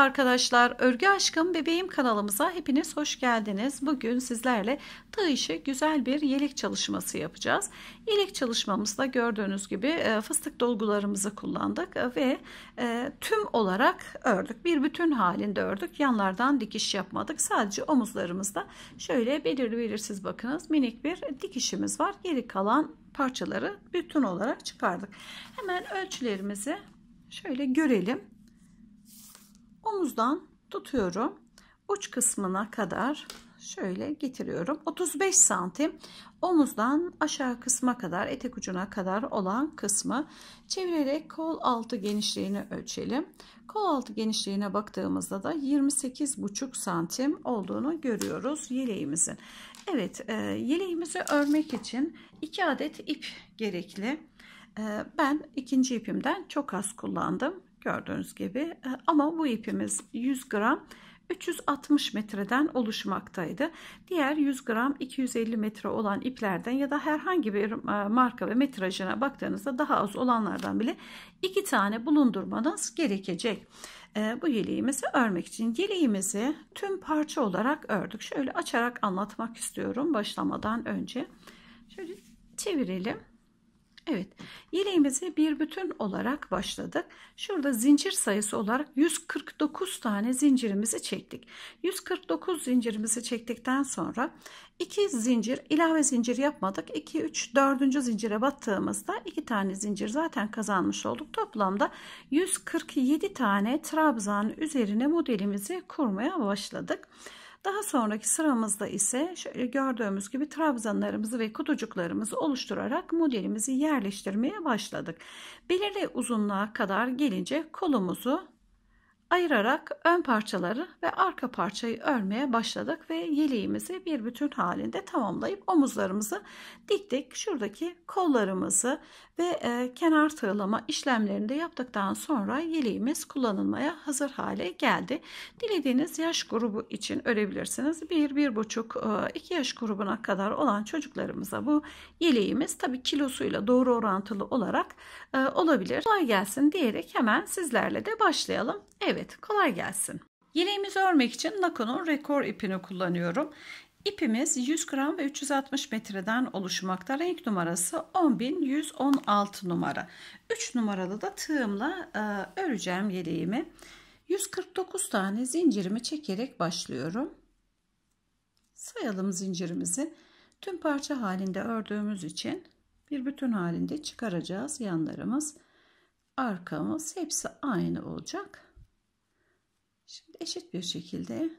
Merhaba arkadaşlar, Örgü Aşkım Bebeğim kanalımıza hepiniz hoş geldiniz. Bugün sizlerle tığ işi güzel bir yelek çalışması yapacağız. Yelek çalışmamızda gördüğünüz gibi e, fıstık dolgularımızı kullandık ve e, tüm olarak ördük. Bir bütün halinde ördük. Yanlardan dikiş yapmadık. Sadece omuzlarımızda şöyle belirli belirsiz bakınız minik bir dikişimiz var. Geri kalan parçaları bütün olarak çıkardık. Hemen ölçülerimizi şöyle görelim omuzdan tutuyorum. Uç kısmına kadar şöyle getiriyorum. 35 santim omuzdan aşağı kısma kadar etek ucuna kadar olan kısmı çevirerek kol altı genişliğini ölçelim. Kol altı genişliğine baktığımızda da 28 buçuk santim olduğunu görüyoruz yeleğimizin. Evet e, yeleğimizi örmek için iki adet ip gerekli. E, ben ikinci ipimden çok az kullandım. Gördüğünüz gibi e, ama bu ipimiz 100 gram 360 metreden oluşmaktaydı. Diğer 100 gram 250 metre olan iplerden ya da herhangi bir e, marka ve metrajına baktığınızda daha az olanlardan bile iki tane bulundurmanız gerekecek. E, bu yeleğimizi örmek için yeleğimizi tüm parça olarak ördük. Şöyle açarak anlatmak istiyorum başlamadan önce. Şöyle çevirelim. Evet yeleğimizi bir bütün olarak başladık. Şurada zincir sayısı olarak 149 tane zincirimizi çektik. 149 zincirimizi çektikten sonra 2 zincir ilave zincir yapmadık. 2 3 4. zincire battığımızda 2 tane zincir zaten kazanmış olduk. Toplamda 147 tane trabzan üzerine modelimizi kurmaya başladık. Daha sonraki sıramızda ise şöyle gördüğümüz gibi trabzanlarımızı ve kutucuklarımızı oluşturarak modelimizi yerleştirmeye başladık. Belirli uzunluğa kadar gelince kolumuzu ayırarak ön parçaları ve arka parçayı örmeye başladık ve yeleğimizi bir bütün halinde tamamlayıp omuzlarımızı diktik. Şuradaki kollarımızı ve e, kenar tığlama işlemlerini de yaptıktan sonra yeleğimiz kullanılmaya hazır hale geldi. Dilediğiniz yaş grubu için örebilirsiniz. 1-1,5 2 e, yaş grubuna kadar olan çocuklarımıza bu yeleğimiz tabi kilosuyla doğru orantılı olarak e, olabilir. Kolay gelsin diyerek hemen sizlerle de başlayalım. Evet Evet, Kolay gelsin. Yeleğimizi örmek için Nakon'un rekor ipini kullanıyorum. İpimiz 100 gram ve 360 metreden oluşmakta. Renk numarası 10.116 numara. 3 numaralı da tığımla e, öreceğim yeleğimi. 149 tane zincirimi çekerek başlıyorum. Sayalım zincirimizi. Tüm parça halinde ördüğümüz için bir bütün halinde çıkaracağız yanlarımız arkamız hepsi aynı olacak. Şimdi eşit bir şekilde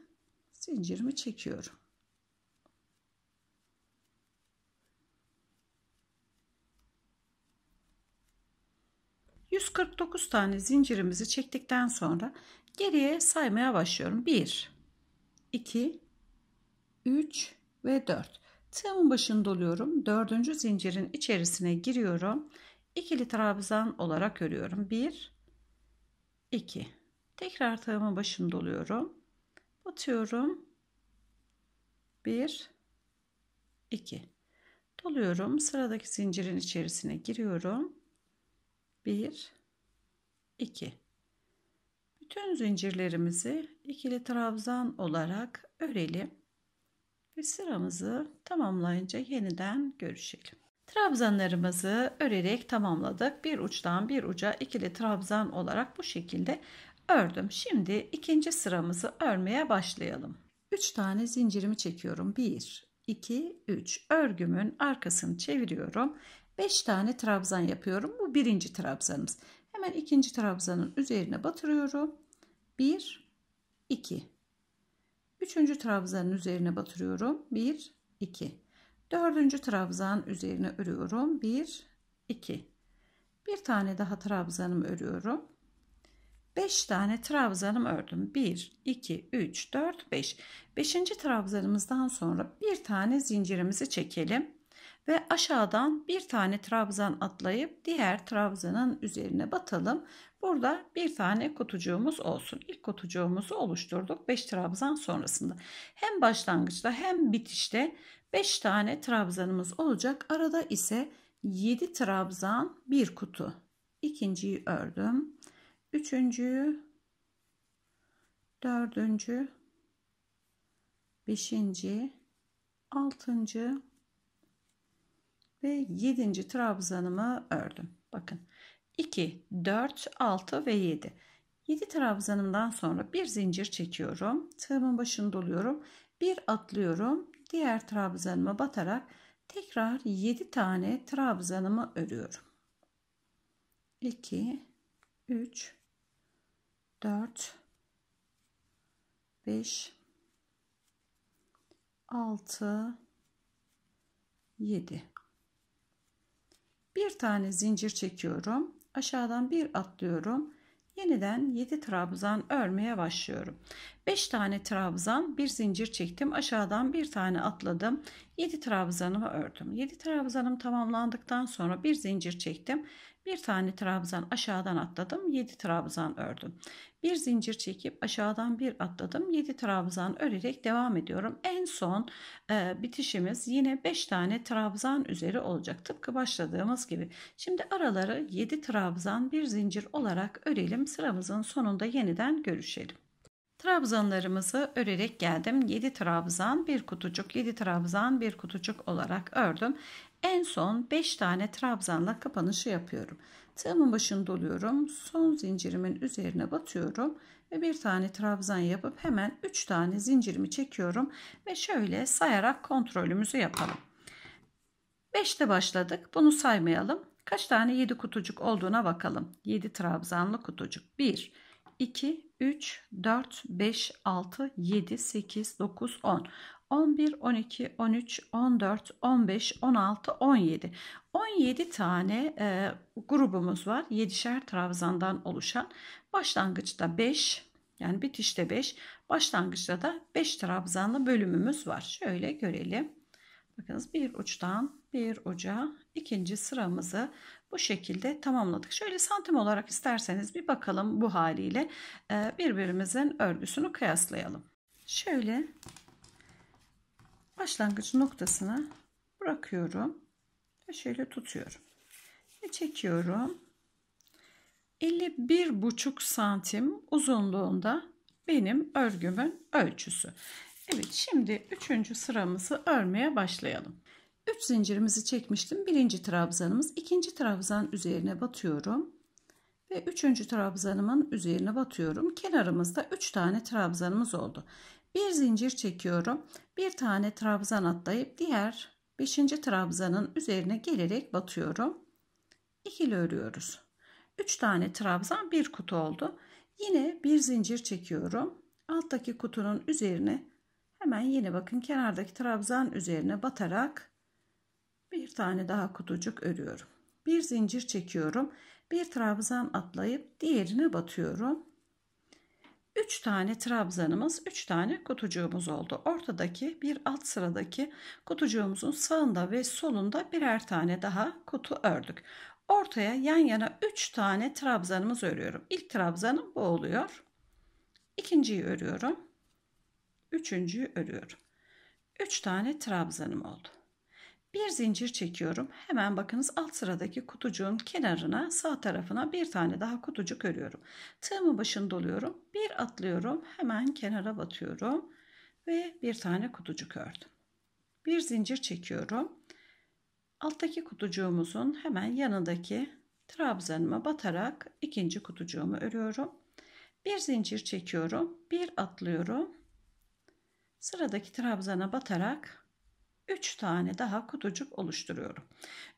zincirimi çekiyorum. %49 tane zincirimizi çektikten sonra geriye saymaya başlıyorum. 1, 2, 3 ve 4. Tığımın başını doluyorum. Dördüncü zincirin içerisine giriyorum. İkili trabzan olarak örüyorum. 1, 2, Tekrar tığımın başını doluyorum. Batıyorum. 1 2 doluyorum. Sıradaki zincirin içerisine giriyorum. 1 2 Bütün zincirlerimizi ikili trabzan olarak örelim ve sıramızı tamamlayınca yeniden görüşelim. Trabzanlarımızı örerek tamamladık. Bir uçtan bir uca ikili trabzan olarak bu şekilde Ördüm. Şimdi ikinci sıramızı örmeye başlayalım. 3 tane zincirimi çekiyorum. 1, 2, 3. Örgümün arkasını çeviriyorum. 5 tane trabzan yapıyorum. Bu birinci trabzanımız. Hemen ikinci trabzanın üzerine batırıyorum. 1, 2. Üçüncü trabzanın üzerine batırıyorum. 1, 2. Dördüncü trabzan üzerine örüyorum. 1, 2. Bir tane daha trabzanımı örüyorum. 5 tane trabzanım ördüm. 1, 2, 3, 4, 5. 5. trabzanımızdan sonra bir tane zincirimizi çekelim. Ve aşağıdan bir tane trabzan atlayıp diğer trabzanın üzerine batalım. Burada bir tane kutucuğumuz olsun. İlk kutucuğumuzu oluşturduk 5 trabzan sonrasında. Hem başlangıçta hem bitişte 5 tane trabzanımız olacak. Arada ise 7 trabzan bir kutu. İkinciyi ördüm. Üçüncü, dördüncü, beşinci, altıncı ve yedinci trabzanımı ördüm. Bakın 2, 4, 6 ve 7. 7 trabzanımdan sonra bir zincir çekiyorum. Tığımın başını doluyorum. Bir atlıyorum. Diğer trabzanıma batarak tekrar 7 tane trabzanımı örüyorum. 2, 3, 4 5 6 7 bir tane zincir çekiyorum aşağıdan bir atlıyorum yeniden 7 trabzan örmeye başlıyorum 5 tane trabzan bir zincir çektim aşağıdan bir tane atladım 7 trabzanımı ördüm 7 trabzanım tamamlandıktan sonra bir zincir çektim bir tane trabzan aşağıdan atladım 7 trabzan ördüm. Bir zincir çekip aşağıdan bir atladım 7 trabzan örerek devam ediyorum. En son e, bitişimiz yine 5 tane trabzan üzeri olacak tıpkı başladığımız gibi. Şimdi araları 7 trabzan bir zincir olarak örelim sıramızın sonunda yeniden görüşelim. Trabzanlarımızı örerek geldim. 7 trabzan, bir kutucuk, 7 trabzan, bir kutucuk olarak ördüm. En son 5 tane trabzanla kapanışı yapıyorum. Tığımın başını doluyorum. Son zincirimin üzerine batıyorum. Ve bir tane trabzan yapıp hemen 3 tane zincirimi çekiyorum. Ve şöyle sayarak kontrolümüzü yapalım. 5'te başladık. Bunu saymayalım. Kaç tane 7 kutucuk olduğuna bakalım. 7 trabzanlı kutucuk. 1, 2, 3, 4, 5, 6, 7, 8, 9, 10. 11, 12, 13, 14, 15, 16, 17. 17 tane e, grubumuz var. 7'şer trabzandan oluşan. Başlangıçta 5, yani bitişte 5, başlangıçta da 5 trabzanlı bölümümüz var. Şöyle görelim. Bakınız bir uçtan bir uca ikinci sıramızı bu şekilde tamamladık. Şöyle santim olarak isterseniz bir bakalım bu haliyle e, birbirimizin örgüsünü kıyaslayalım. Şöyle başlangıç noktasına bırakıyorum ve şöyle tutuyorum ve çekiyorum 51 buçuk santim uzunluğunda benim örgümün ölçüsü Evet şimdi üçüncü sıramızı örmeye başlayalım 3 zincirimizi çekmiştim birinci trabzanımız ikinci trabzan üzerine batıyorum ve üçüncü trabzanımın üzerine batıyorum kenarımızda üç tane trabzanımız oldu bir zincir çekiyorum. Bir tane trabzan atlayıp diğer 5. trabzanın üzerine gelerek batıyorum. İkili örüyoruz. 3 tane trabzan bir kutu oldu. Yine bir zincir çekiyorum. Alttaki kutunun üzerine hemen yine bakın kenardaki trabzan üzerine batarak bir tane daha kutucuk örüyorum. Bir zincir çekiyorum. Bir trabzan atlayıp diğerine batıyorum. 3 tane trabzanımız, 3 tane kutucuğumuz oldu. Ortadaki bir alt sıradaki kutucuğumuzun sağında ve solunda birer tane daha kutu ördük. Ortaya yan yana 3 tane trabzanımız örüyorum. İlk trabzanım bu oluyor. İkinciyi örüyorum. Üçüncüyü örüyorum. 3 tane trabzanım oldu. Bir zincir çekiyorum. Hemen bakınız alt sıradaki kutucuğun kenarına sağ tarafına bir tane daha kutucuk örüyorum. Tığımı başını doluyorum. Bir atlıyorum. Hemen kenara batıyorum. Ve bir tane kutucuk ördüm. Bir zincir çekiyorum. Alttaki kutucuğumuzun hemen yanındaki trabzanıma batarak ikinci kutucuğumu örüyorum. Bir zincir çekiyorum. Bir atlıyorum. Sıradaki trabzana batarak 3 tane daha kutucuk oluşturuyorum.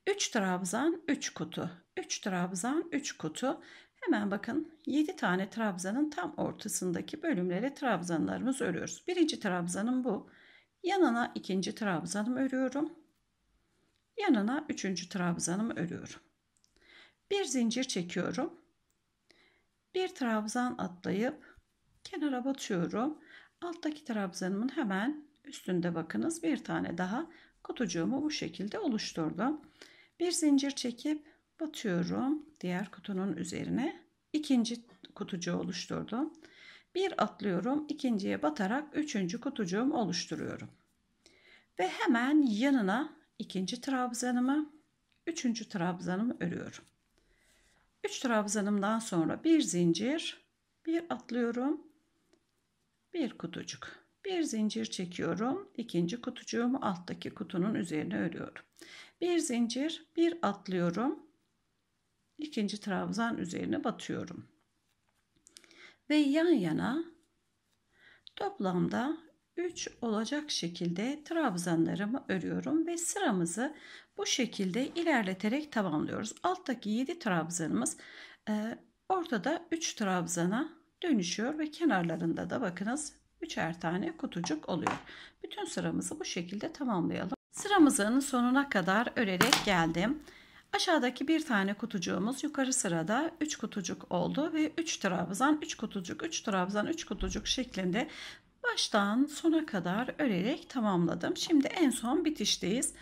3 trabzan 3 kutu. 3 trabzan 3 kutu. Hemen bakın 7 tane trabzanın tam ortasındaki bölümlere trabzanlarımızı örüyoruz. Birinci trabzanım bu. Yanına ikinci trabzanımı örüyorum. Yanına üçüncü trabzanımı örüyorum. Bir zincir çekiyorum. Bir trabzan atlayıp kenara batıyorum. Alttaki trabzanımın hemen Üstünde bakınız bir tane daha kutucuğumu bu şekilde oluşturdum. Bir zincir çekip batıyorum diğer kutunun üzerine. ikinci kutucuğu oluşturdum. Bir atlıyorum ikinciye batarak üçüncü kutucuğum oluşturuyorum. Ve hemen yanına ikinci trabzanımı, üçüncü trabzanımı örüyorum. Üç trabzanımdan sonra bir zincir, bir atlıyorum, bir kutucuk. Bir zincir çekiyorum. ikinci kutucuğumu alttaki kutunun üzerine örüyorum. Bir zincir, bir atlıyorum. ikinci trabzan üzerine batıyorum. Ve yan yana toplamda 3 olacak şekilde trabzanlarımı örüyorum ve sıramızı bu şekilde ilerleterek tamamlıyoruz. Alttaki 7 trabzanımız e, ortada 3 trabzana dönüşüyor ve kenarlarında da bakınız üçer tane kutucuk oluyor. Bütün sıramızı bu şekilde tamamlayalım. Sıramızın sonuna kadar örerek geldim. Aşağıdaki bir tane kutucuğumuz yukarı sırada 3 kutucuk oldu ve 3 trabzan 3 kutucuk 3 trabzan 3 kutucuk şeklinde baştan sona kadar örerek tamamladım. Şimdi en son bitişteyiz.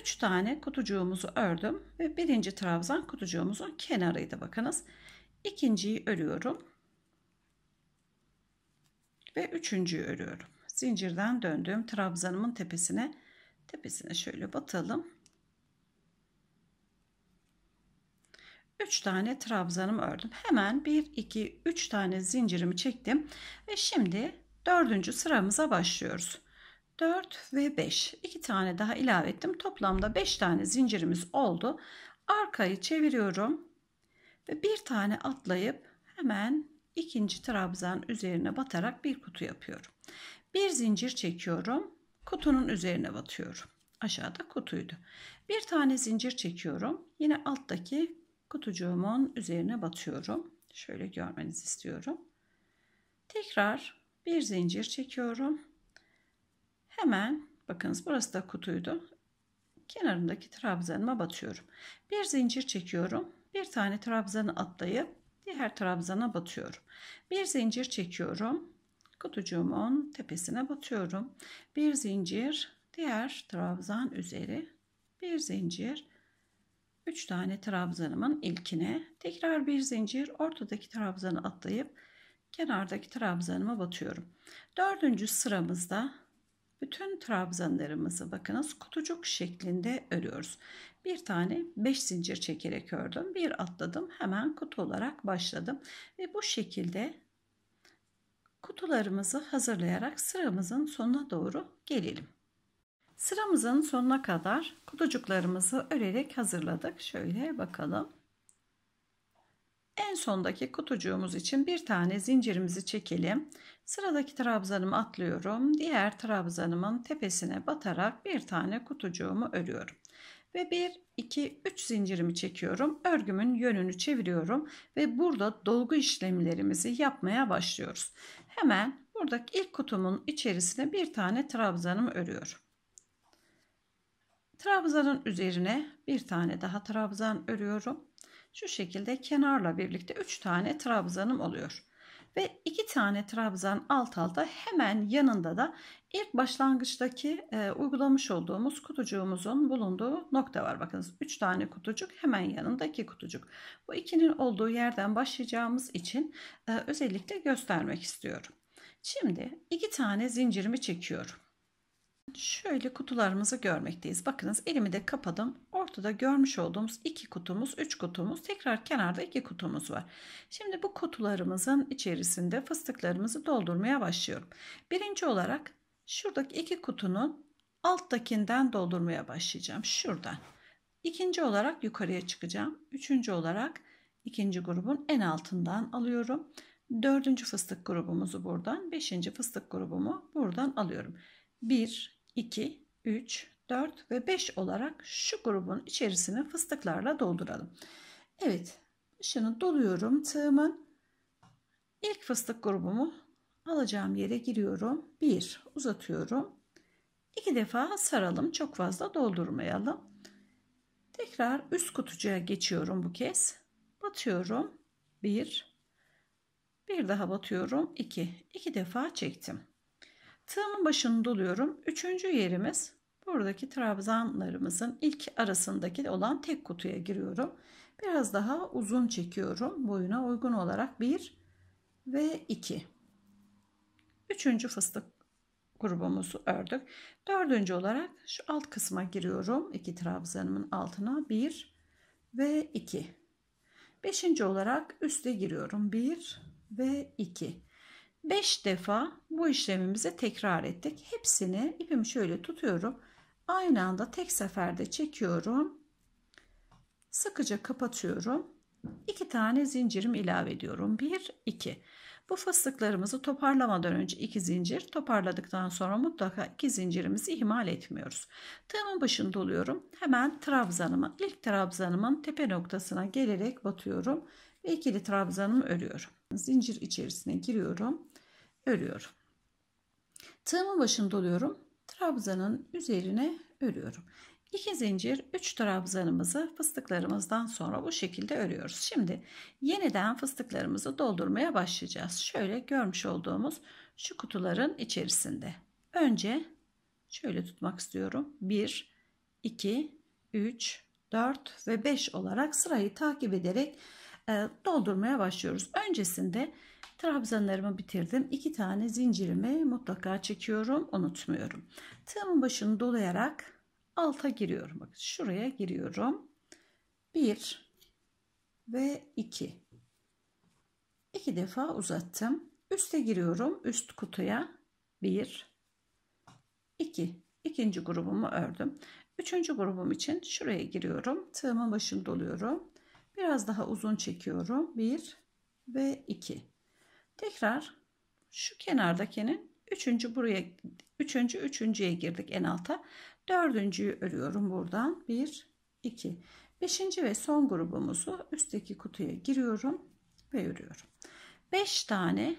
3 tane kutucuğumuzu ördüm ve birinci trabzan kutucuğumuzun kenarıydı bakınız. İkinciyi örüyorum ve üçüncüyü örüyorum. Zincirden döndüğüm trabzanımın tepesine tepesine şöyle batalım. 3 tane trabzanım ördüm. Hemen 1 2 3 tane zincirimi çektim ve şimdi dördüncü sıramıza başlıyoruz. 4 ve 5 2 tane daha ilave ettim. Toplamda 5 tane zincirimiz oldu. Arkayı çeviriyorum ve bir tane atlayıp hemen ikinci trabzan üzerine batarak bir kutu yapıyorum. Bir zincir çekiyorum. Kutunun üzerine batıyorum. Aşağıda kutuydu. Bir tane zincir çekiyorum. Yine alttaki kutucuğumun üzerine batıyorum. Şöyle görmenizi istiyorum. Tekrar bir zincir çekiyorum. Hemen bakınız burası da kutuydu. Kenarındaki trabzanıma batıyorum. Bir zincir çekiyorum. Bir tane trabzanı atlayıp diğer trabzana batıyorum. Bir zincir çekiyorum. Kutucuğumun tepesine batıyorum. Bir zincir diğer trabzan üzeri. Bir zincir 3 tane trabzanımın ilkine tekrar bir zincir ortadaki trabzanı atlayıp kenardaki trabzanıma batıyorum. Dördüncü sıramızda bütün trabzanlarımızı bakın bakınız kutucuk şeklinde örüyoruz. Bir tane 5 zincir çekerek ördüm. Bir atladım hemen kutu olarak başladım. Ve bu şekilde kutularımızı hazırlayarak sıramızın sonuna doğru gelelim. Sıramızın sonuna kadar kutucuklarımızı örerek hazırladık. Şöyle bakalım. En sondaki kutucuğumuz için bir tane zincirimizi çekelim. Sıradaki trabzanımı atlıyorum. Diğer trabzanımın tepesine batarak bir tane kutucuğumu örüyorum. Ve 1, 2, 3 zincirimi çekiyorum. Örgümün yönünü çeviriyorum. Ve burada dolgu işlemlerimizi yapmaya başlıyoruz. Hemen buradaki ilk kutumun içerisine bir tane trabzanımı örüyorum. Trabzanın üzerine bir tane daha trabzan örüyorum şu şekilde kenarla birlikte 3 tane trabzanım oluyor. Ve 2 tane trabzan alt alta hemen yanında da ilk başlangıçtaki e, uygulamış olduğumuz kutucuğumuzun bulunduğu nokta var. Bakınız 3 tane kutucuk hemen yanında 2 kutucuk. Bu ikinin olduğu yerden başlayacağımız için e, özellikle göstermek istiyorum. Şimdi 2 tane zincirimi çekiyorum şöyle kutularımızı görmekteyiz. Bakınız elimi de kapadım. Ortada görmüş olduğumuz iki kutumuz, üç kutumuz, tekrar kenarda iki kutumuz var. Şimdi bu kutularımızın içerisinde fıstıklarımızı doldurmaya başlıyorum. Birinci olarak şuradaki iki kutunun alttakinden doldurmaya başlayacağım. Şuradan. İkinci olarak yukarıya çıkacağım. Üçüncü olarak ikinci grubun en altından alıyorum. Dördüncü fıstık grubumuzu buradan, beşinci fıstık grubumu buradan alıyorum. 1, 2, 3, 4 ve 5 olarak şu grubun içerisini fıstıklarla dolduralım. Evet, şunu doluyorum tığımın. İlk fıstık grubumu alacağım yere giriyorum. 1 uzatıyorum. 2 defa saralım. Çok fazla doldurmayalım. Tekrar üst kutucuğa geçiyorum bu kez. Batıyorum. 1 bir daha batıyorum. 2. 2 defa çektim. Tığımın başını doluyorum. Üçüncü yerimiz buradaki trabzanlarımızın ilk arasındaki olan tek kutuya giriyorum. Biraz daha uzun çekiyorum. Boyuna uygun olarak 1 ve 2. Üçüncü fıstık grubumuzu ördük. Dördüncü olarak şu alt kısma giriyorum. İki trabzanımın altına 1 ve 2. Beşinci olarak üste giriyorum. 1 ve 2. 5 defa bu işlemimizi tekrar ettik. Hepsini ipimi şöyle tutuyorum. Aynı anda tek seferde çekiyorum. Sıkıca kapatıyorum. 2 tane zincirim ilave ediyorum. 1 2. Bu fıstıklarımızı toparlamadan önce 2 zincir, toparladıktan sonra mutlaka 2 zincirimizi ihmal etmiyoruz. Tığımın başında oluyorum. Hemen trabzanımı, ilk trabzanımın tepe noktasına gelerek batıyorum ve ikili trabzanımı örüyorum. Zincir içerisine giriyorum örüyorum. Tığımın başını doluyorum. Trabzanın üzerine örüyorum. 2 zincir 3 trabzanımızı fıstıklarımızdan sonra bu şekilde örüyoruz. Şimdi yeniden fıstıklarımızı doldurmaya başlayacağız. Şöyle görmüş olduğumuz şu kutuların içerisinde. Önce şöyle tutmak istiyorum. 1, 2, 3, 4 ve 5 olarak sırayı takip ederek e, doldurmaya başlıyoruz. Öncesinde Trabzanlarımı bitirdim. İki tane zincirimi mutlaka çekiyorum. Unutmuyorum. Tığımın başını dolayarak alta giriyorum. Bakın şuraya giriyorum. 1 ve 2. 2 defa uzattım. Üste giriyorum. Üst kutuya 1 2. İkinci grubumu ördüm. Üçüncü grubum için şuraya giriyorum. Tığımın başını doluyorum. Biraz daha uzun çekiyorum. 1 ve 2. Tekrar şu kenardakinin üçüncü buraya üçüncü üçüncüye girdik en alta. Dördüncüyü örüyorum buradan. Bir, iki. Beşinci ve son grubumuzu üstteki kutuya giriyorum ve örüyorum. Beş tane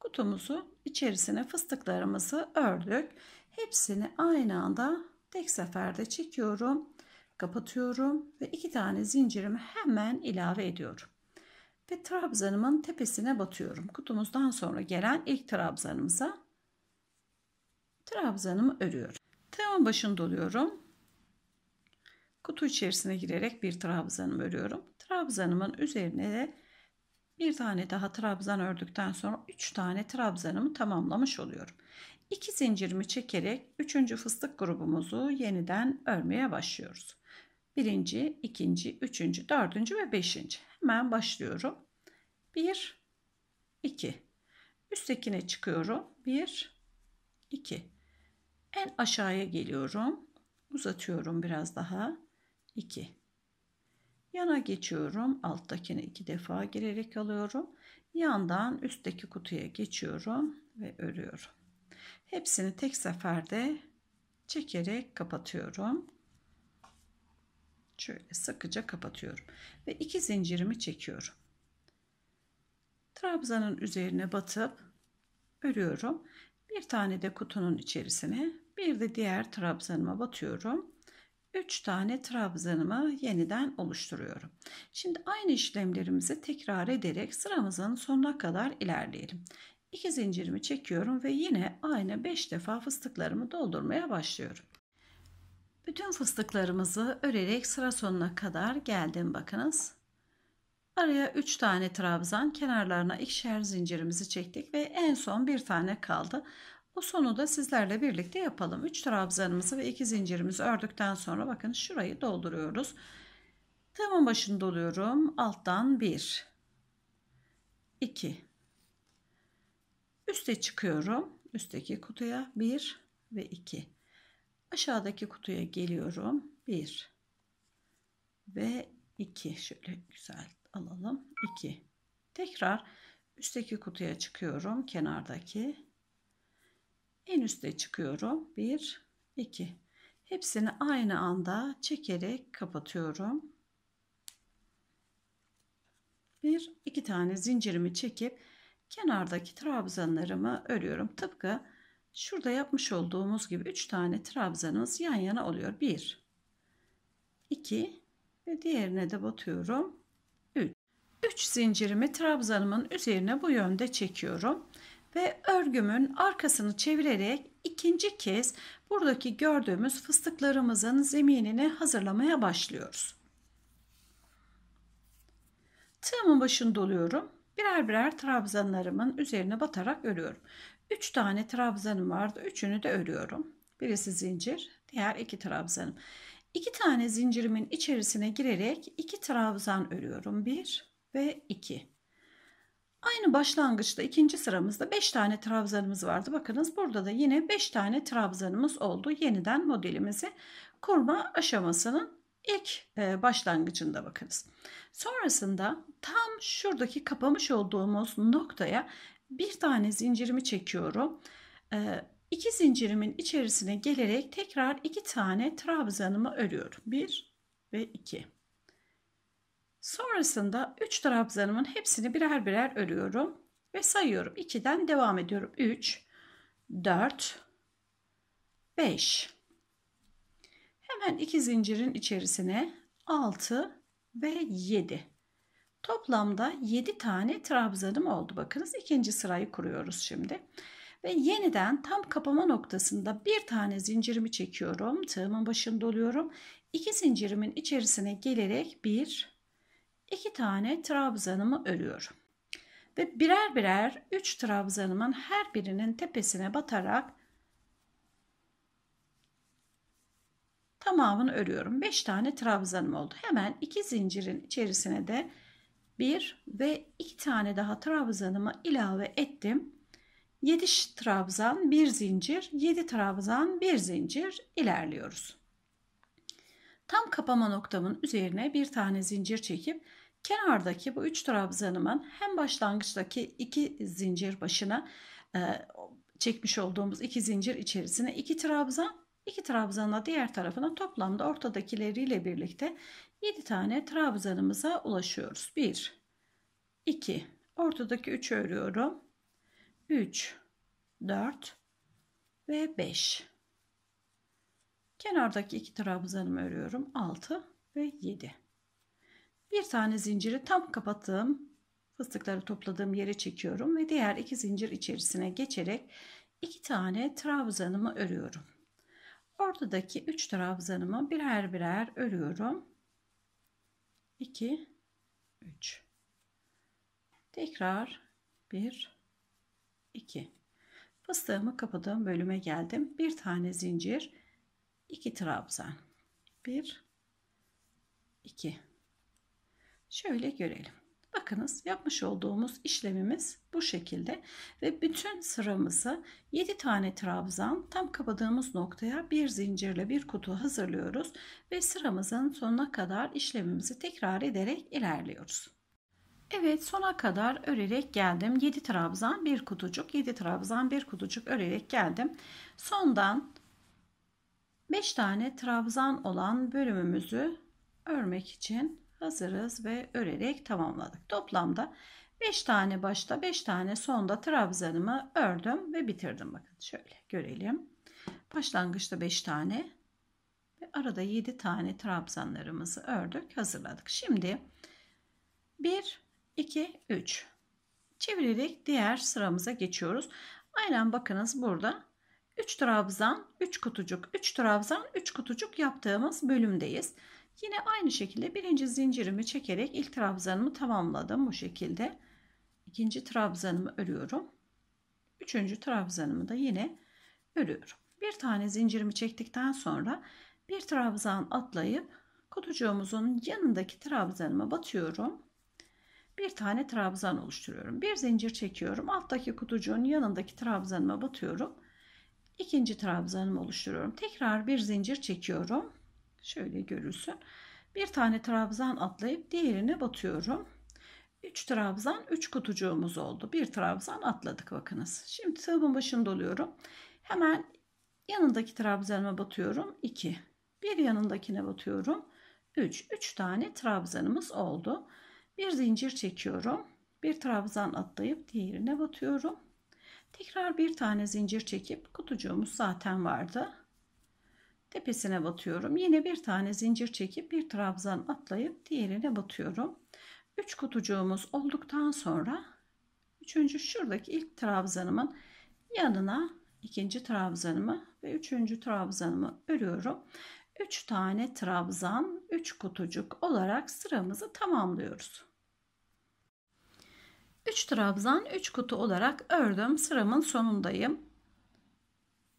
kutumuzu içerisine fıstıklarımızı ördük. Hepsini aynı anda tek seferde çekiyorum, kapatıyorum ve iki tane zincirimi hemen ilave ediyorum ve trabzanımın tepesine batıyorum. Kutumuzdan sonra gelen ilk trabzanımıza trabzanımı örüyorum. Tığımın başını doluyorum. Kutu içerisine girerek bir trabzanımı örüyorum. Trabzanımın üzerine de bir tane daha trabzan ördükten sonra 3 tane trabzanımı tamamlamış oluyorum. 2 zincirimi çekerek 3. fıstık grubumuzu yeniden örmeye başlıyoruz. Birinci, ikinci, üçüncü, dördüncü ve beşinci. Hemen başlıyorum. Bir, iki. Üsttekine çıkıyorum. Bir, iki. En aşağıya geliyorum. Uzatıyorum biraz daha. İki. Yana geçiyorum. Alttakine iki defa girerek alıyorum. Yandan üstteki kutuya geçiyorum ve örüyorum. Hepsini tek seferde çekerek kapatıyorum. Şöyle sıkıca kapatıyorum ve iki zincirimi çekiyorum. Trabzanın üzerine batıp örüyorum. Bir tane de kutunun içerisine bir de diğer trabzanıma batıyorum. 3 tane trabzanımı yeniden oluşturuyorum. Şimdi aynı işlemlerimizi tekrar ederek sıramızın sonuna kadar ilerleyelim. 2 zincirimi çekiyorum ve yine aynı 5 defa fıstıklarımı doldurmaya başlıyorum. Bütün fıstıklarımızı örerek sıra sonuna kadar geldim bakınız. Araya 3 tane trabzan kenarlarına ikişer zincirimizi çektik ve en son bir tane kaldı. O sonu da sizlerle birlikte yapalım. 3 trabzanımızı ve 2 zincirimizi ördükten sonra bakın şurayı dolduruyoruz. Tığımın başını doluyorum. Alttan 1 2 Üste çıkıyorum. Üstteki kutuya 1 ve 2 Aşağıdaki kutuya geliyorum. 1 ve 2. Şöyle güzel alalım. 2. Tekrar üstteki kutuya çıkıyorum. Kenardaki. En üste çıkıyorum. 1, 2. Hepsini aynı anda çekerek kapatıyorum. Bir, iki tane zincirimi çekip kenardaki trabzanlarımı örüyorum. Tıpkı Şurada yapmış olduğumuz gibi 3 tane trabzanımız yan yana oluyor. 1, 2 ve diğerine de batıyorum. 3. 3 zincirimi trabzanımın üzerine bu yönde çekiyorum. Ve örgümün arkasını çevirerek ikinci kez buradaki gördüğümüz fıstıklarımızın zeminini hazırlamaya başlıyoruz. Tığımın başını doluyorum. Birer birer trabzanlarımın üzerine batarak örüyorum. 3 tane trabzanım vardı. Üçünü de örüyorum. Birisi zincir, diğer iki trabzanım. 2 tane zincirimin içerisine girerek 2 trabzan örüyorum. 1 ve 2. Aynı başlangıçta ikinci sıramızda 5 tane trabzanımız vardı. Bakınız burada da yine 5 tane trabzanımız oldu. Yeniden modelimizi kurma aşamasının ilk e, başlangıcında bakınız. Sonrasında tam şuradaki kapamış olduğumuz noktaya bir tane zincirimi çekiyorum. Ee, iki zincirimin içerisine gelerek tekrar iki tane trabzanımı örüyorum. Bir ve iki. Sonrasında üç trabzanımın hepsini birer birer örüyorum ve sayıyorum. 2'den devam ediyorum. 3, 4, 5. Hemen iki zincirin içerisine 6 ve 7 Toplamda 7 tane trabzanım oldu bakınız. ikinci sırayı kuruyoruz şimdi. Ve yeniden tam kapama noktasında bir tane zincirimi çekiyorum. Tığımın başını doluyorum. İki zincirimin içerisine gelerek bir, iki tane trabzanımı örüyorum. Ve birer birer üç trabzanımın her birinin tepesine batarak tamamını örüyorum. Beş tane trabzanım oldu. Hemen iki zincirin içerisine de 1 ve 2 tane daha trabzanımı ilave ettim. 7 trabzan 1 zincir, 7 trabzan 1 zincir ilerliyoruz. Tam kapama noktamın üzerine bir tane zincir çekip kenardaki bu 3 trabzanımın hem başlangıçtaki 2 zincir başına e, çekmiş olduğumuz 2 zincir içerisine 2 trabzan 2 trabzanla diğer tarafına toplamda ortadakileriyle birlikte 7 tane trabzanımıza ulaşıyoruz. 1 2 ortadaki 3 örüyorum. 3 4 ve 5 kenardaki 2 trabzanımı örüyorum. 6 ve 7 bir tane zinciri tam kapattığım fıstıkları topladığım yere çekiyorum ve diğer iki zincir içerisine geçerek iki tane trabzanımı örüyorum. Ortadaki üç trabzanımı birer birer örüyorum. 2 3 tekrar 1 2 fıstığımı kapadığım bölüme geldim bir tane zincir 2 trabzan 1 2 şöyle görelim Bakınız yapmış olduğumuz işlemimiz bu şekilde ve bütün sıramızı 7 tane trabzan tam kapadığımız noktaya bir zincirle bir kutu hazırlıyoruz ve sıramızın sonuna kadar işlemimizi tekrar ederek ilerliyoruz. Evet sona kadar örerek geldim. 7 trabzan bir kutucuk 7 trabzan bir kutucuk örerek geldim. Sondan 5 tane trabzan olan bölümümüzü örmek için hazırız ve örerek tamamladık. Toplamda 5 tane başta 5 tane sonda trabzanımı ördüm ve bitirdim. Bakın şöyle görelim. Başlangıçta 5 tane ve arada 7 tane trabzanlarımızı ördük hazırladık. Şimdi 1, 2, 3 çevirerek diğer sıramıza geçiyoruz. Aynen bakınız burada 3 trabzan, 3 kutucuk, 3 trabzan, 3 kutucuk yaptığımız bölümdeyiz. Yine aynı şekilde birinci zincirimi çekerek ilk trabzanımı tamamladım bu şekilde. İkinci trabzanımı örüyorum. Üçüncü trabzanımı da yine örüyorum. Bir tane zincirimi çektikten sonra bir trabzan atlayıp kutucuğumuzun yanındaki trabzanıma batıyorum. Bir tane trabzan oluşturuyorum. Bir zincir çekiyorum. Alttaki kutucuğun yanındaki trabzanıma batıyorum. İkinci trabzanımı oluşturuyorum. Tekrar bir zincir çekiyorum Şöyle görülsün. Bir tane trabzan atlayıp diğerine batıyorum. 3 trabzan 3 kutucuğumuz oldu. Bir trabzan atladık bakınız. Şimdi tığımın başını doluyorum. Hemen yanındaki trabzanıma batıyorum. 2. Bir yanındakine batıyorum. 3. 3 tane trabzanımız oldu. Bir zincir çekiyorum. Bir trabzan atlayıp diğerine batıyorum. Tekrar bir tane zincir çekip kutucuğumuz zaten vardı tepesine batıyorum. Yine bir tane zincir çekip bir trabzan atlayıp diğerine batıyorum. 3 kutucuğumuz olduktan sonra üçüncü şuradaki ilk trabzanımın yanına ikinci trabzanımı ve üçüncü trabzanımı örüyorum. 3 tane trabzan 3 kutucuk olarak sıramızı tamamlıyoruz. 3 trabzan 3 kutu olarak ördüm. Sıramın sonundayım.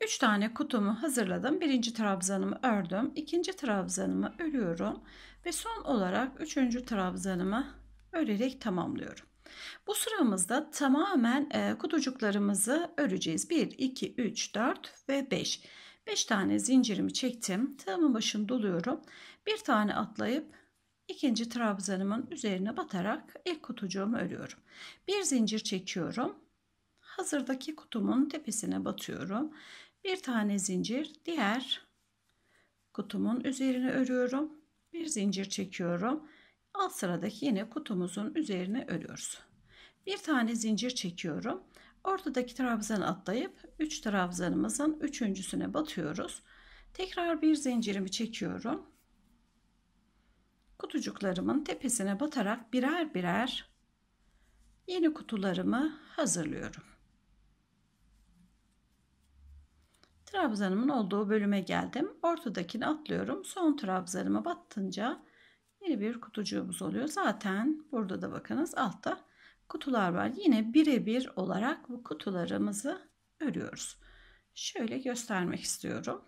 3 tane kutumu hazırladım. Birinci trabzanımı ördüm. ikinci trabzanımı örüyorum. Ve son olarak üçüncü trabzanımı örerek tamamlıyorum. Bu sıramızda tamamen e, kutucuklarımızı öreceğiz. 1, 2, 3, 4 ve 5. 5 tane zincirimi çektim. Tığımın başını doluyorum. Bir tane atlayıp ikinci trabzanımın üzerine batarak ilk kutucuğumu örüyorum. Bir zincir çekiyorum. Hazırdaki kutumun tepesine batıyorum. Bir tane zincir diğer kutumun üzerine örüyorum. Bir zincir çekiyorum. Alt sıradaki yine kutumuzun üzerine örüyoruz. Bir tane zincir çekiyorum. Ortadaki trabzanı atlayıp 3 trabzanımızın üçüncüsüne batıyoruz. Tekrar bir zincirimi çekiyorum. Kutucuklarımın tepesine batarak birer birer yeni kutularımı hazırlıyorum. Trabzanımın olduğu bölüme geldim. Ortadakini atlıyorum. Son trabzanıma battınca yeni bir kutucuğumuz oluyor. Zaten burada da bakınız altta kutular var. Yine birebir olarak bu kutularımızı örüyoruz. Şöyle göstermek istiyorum.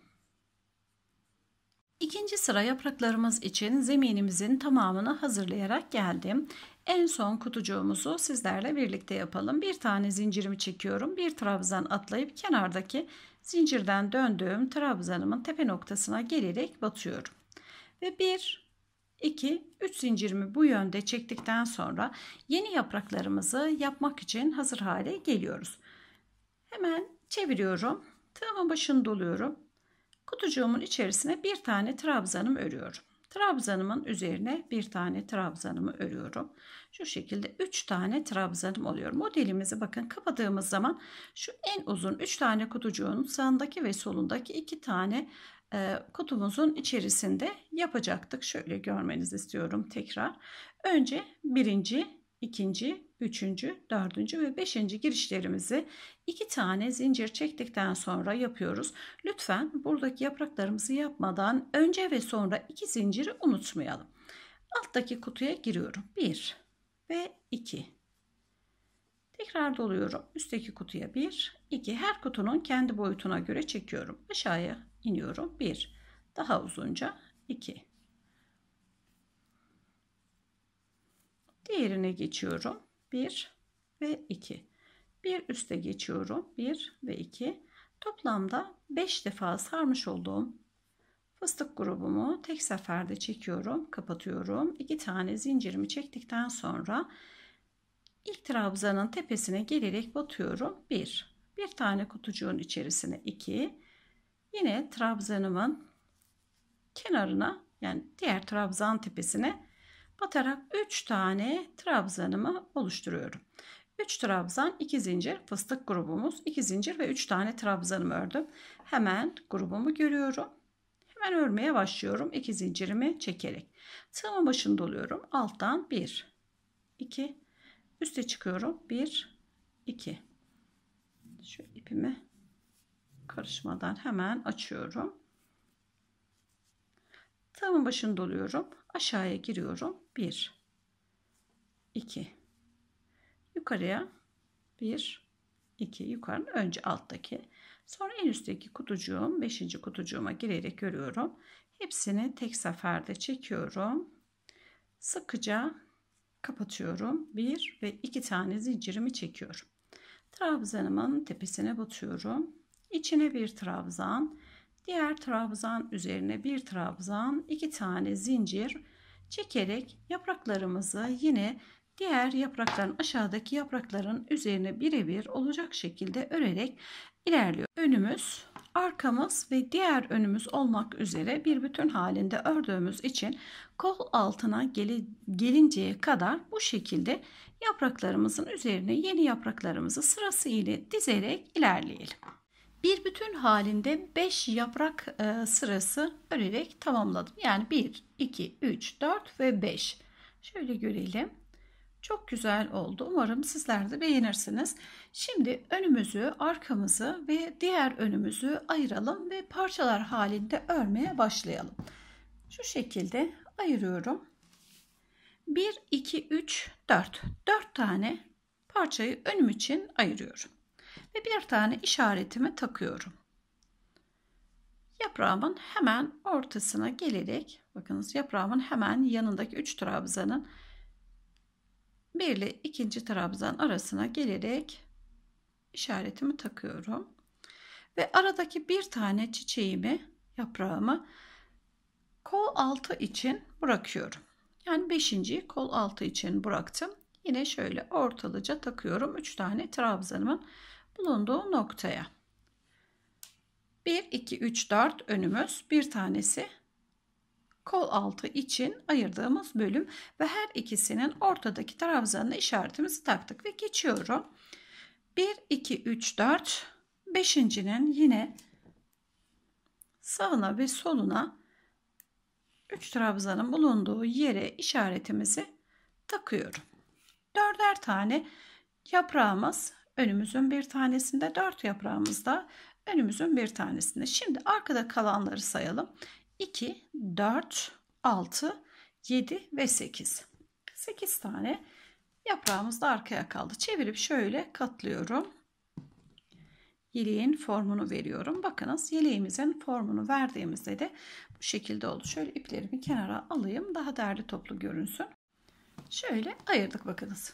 İkinci sıra yapraklarımız için zeminimizin tamamını hazırlayarak geldim. En son kutucuğumuzu sizlerle birlikte yapalım. Bir tane zincirimi çekiyorum. Bir trabzan atlayıp kenardaki Zincirden döndüğüm trabzanımın tepe noktasına gelerek batıyorum. Ve 1 2 3 zincirimi bu yönde çektikten sonra yeni yapraklarımızı yapmak için hazır hale geliyoruz. Hemen çeviriyorum. Tığımın başını doluyorum. Kutucuğumun içerisine bir tane trabzanım örüyorum. Trabzanımın üzerine bir tane trabzanımı örüyorum. Şu şekilde 3 tane trabzanım oluyor. Modelimizi bakın kapadığımız zaman şu en uzun 3 tane kutucuğun sağındaki ve solundaki 2 tane e, kutumuzun içerisinde yapacaktık. Şöyle görmenizi istiyorum tekrar. Önce birinci, ikinci üçüncü, dördüncü ve beşinci girişlerimizi iki tane zincir çektikten sonra yapıyoruz. Lütfen buradaki yapraklarımızı yapmadan önce ve sonra iki zinciri unutmayalım. Alttaki kutuya giriyorum. Bir ve iki. Tekrar doluyorum. Üstteki kutuya bir, iki. Her kutunun kendi boyutuna göre çekiyorum. Aşağıya iniyorum. Bir. Daha uzunca iki. Diğerine geçiyorum. 1 ve 2. Bir üste geçiyorum. 1 ve 2. Toplamda 5 defa sarmış olduğum fıstık grubumu tek seferde çekiyorum. Kapatıyorum. 2 tane zincirimi çektikten sonra ilk trabzanın tepesine gelerek batıyorum. 1. Bir tane kutucuğun içerisine 2. Yine trabzanımın kenarına yani diğer trabzan tepesine batarak 3 tane trabzanımı oluşturuyorum. 3 trabzan 2 zincir fıstık grubumuz 2 zincir ve 3 tane trabzanımı ördüm. Hemen grubumu görüyorum. Hemen örmeye başlıyorum 2 zincirimi çekerek. Tığımın başını doluyorum. Alttan 1 2 üste çıkıyorum. 1 2 Şu ipimi karışmadan hemen açıyorum. Tığımın başını doluyorum. Aşağıya giriyorum. 1 2 Yukarıya 1 2 yukarı önce alttaki sonra en üstteki kutucuğum 5. kutucuğuma girerek örüyorum. Hepsini tek seferde çekiyorum. Sıkıca kapatıyorum. 1 ve 2 tane zincirimi çekiyorum. Trabzanımın tepesine batıyorum. içine bir trabzan, diğer trabzan üzerine bir trabzan iki tane zincir çekerek yapraklarımızı yine diğer yaprakların aşağıdaki yaprakların üzerine birebir olacak şekilde örerek ilerliyor. Önümüz, arkamız ve diğer önümüz olmak üzere bir bütün halinde ördüğümüz için kol altına gelinceye kadar bu şekilde yapraklarımızın üzerine yeni yapraklarımızı sırası ile dizerek ilerleyelim bir bütün halinde 5 yaprak e, sırası örerek tamamladım. Yani 1, 2, 3, 4 ve 5. Şöyle görelim. Çok güzel oldu. Umarım sizler de beğenirsiniz. Şimdi önümüzü, arkamızı ve diğer önümüzü ayıralım ve parçalar halinde örmeye başlayalım. Şu şekilde ayırıyorum. 1, 2, 3, 4. 4 tane parçayı önüm için ayırıyorum ve bir tane işaretimi takıyorum. Yaprağımın hemen ortasına gelerek bakınız yaprağımın hemen yanındaki 3 trabzanın bir ile ikinci trabzan arasına gelerek işaretimi takıyorum. Ve aradaki bir tane çiçeğimi yaprağımı kol altı için bırakıyorum. Yani beşinciyi kol altı için bıraktım. Yine şöyle ortalıca takıyorum. Üç tane trabzanımın bulunduğu noktaya. 1, 2, 3, 4 önümüz bir tanesi kol altı için ayırdığımız bölüm ve her ikisinin ortadaki trabzanına işaretimizi taktık ve geçiyorum. 1, 2, 3, 4, 5.'nin yine sağına ve soluna 3 trabzanın bulunduğu yere işaretimizi takıyorum. Dörder tane yaprağımız önümüzün bir tanesinde 4 da. önümüzün bir tanesinde. Şimdi arkada kalanları sayalım. 2, 4, 6, 7 ve 8. 8 tane yaprağımız da arkaya kaldı. Çevirip şöyle katlıyorum. Yeleğin formunu veriyorum. Bakınız yeleğimizin formunu verdiğimizde de bu şekilde oldu. Şöyle iplerimi kenara alayım. Daha derli toplu görünsün. Şöyle ayırdık bakınız.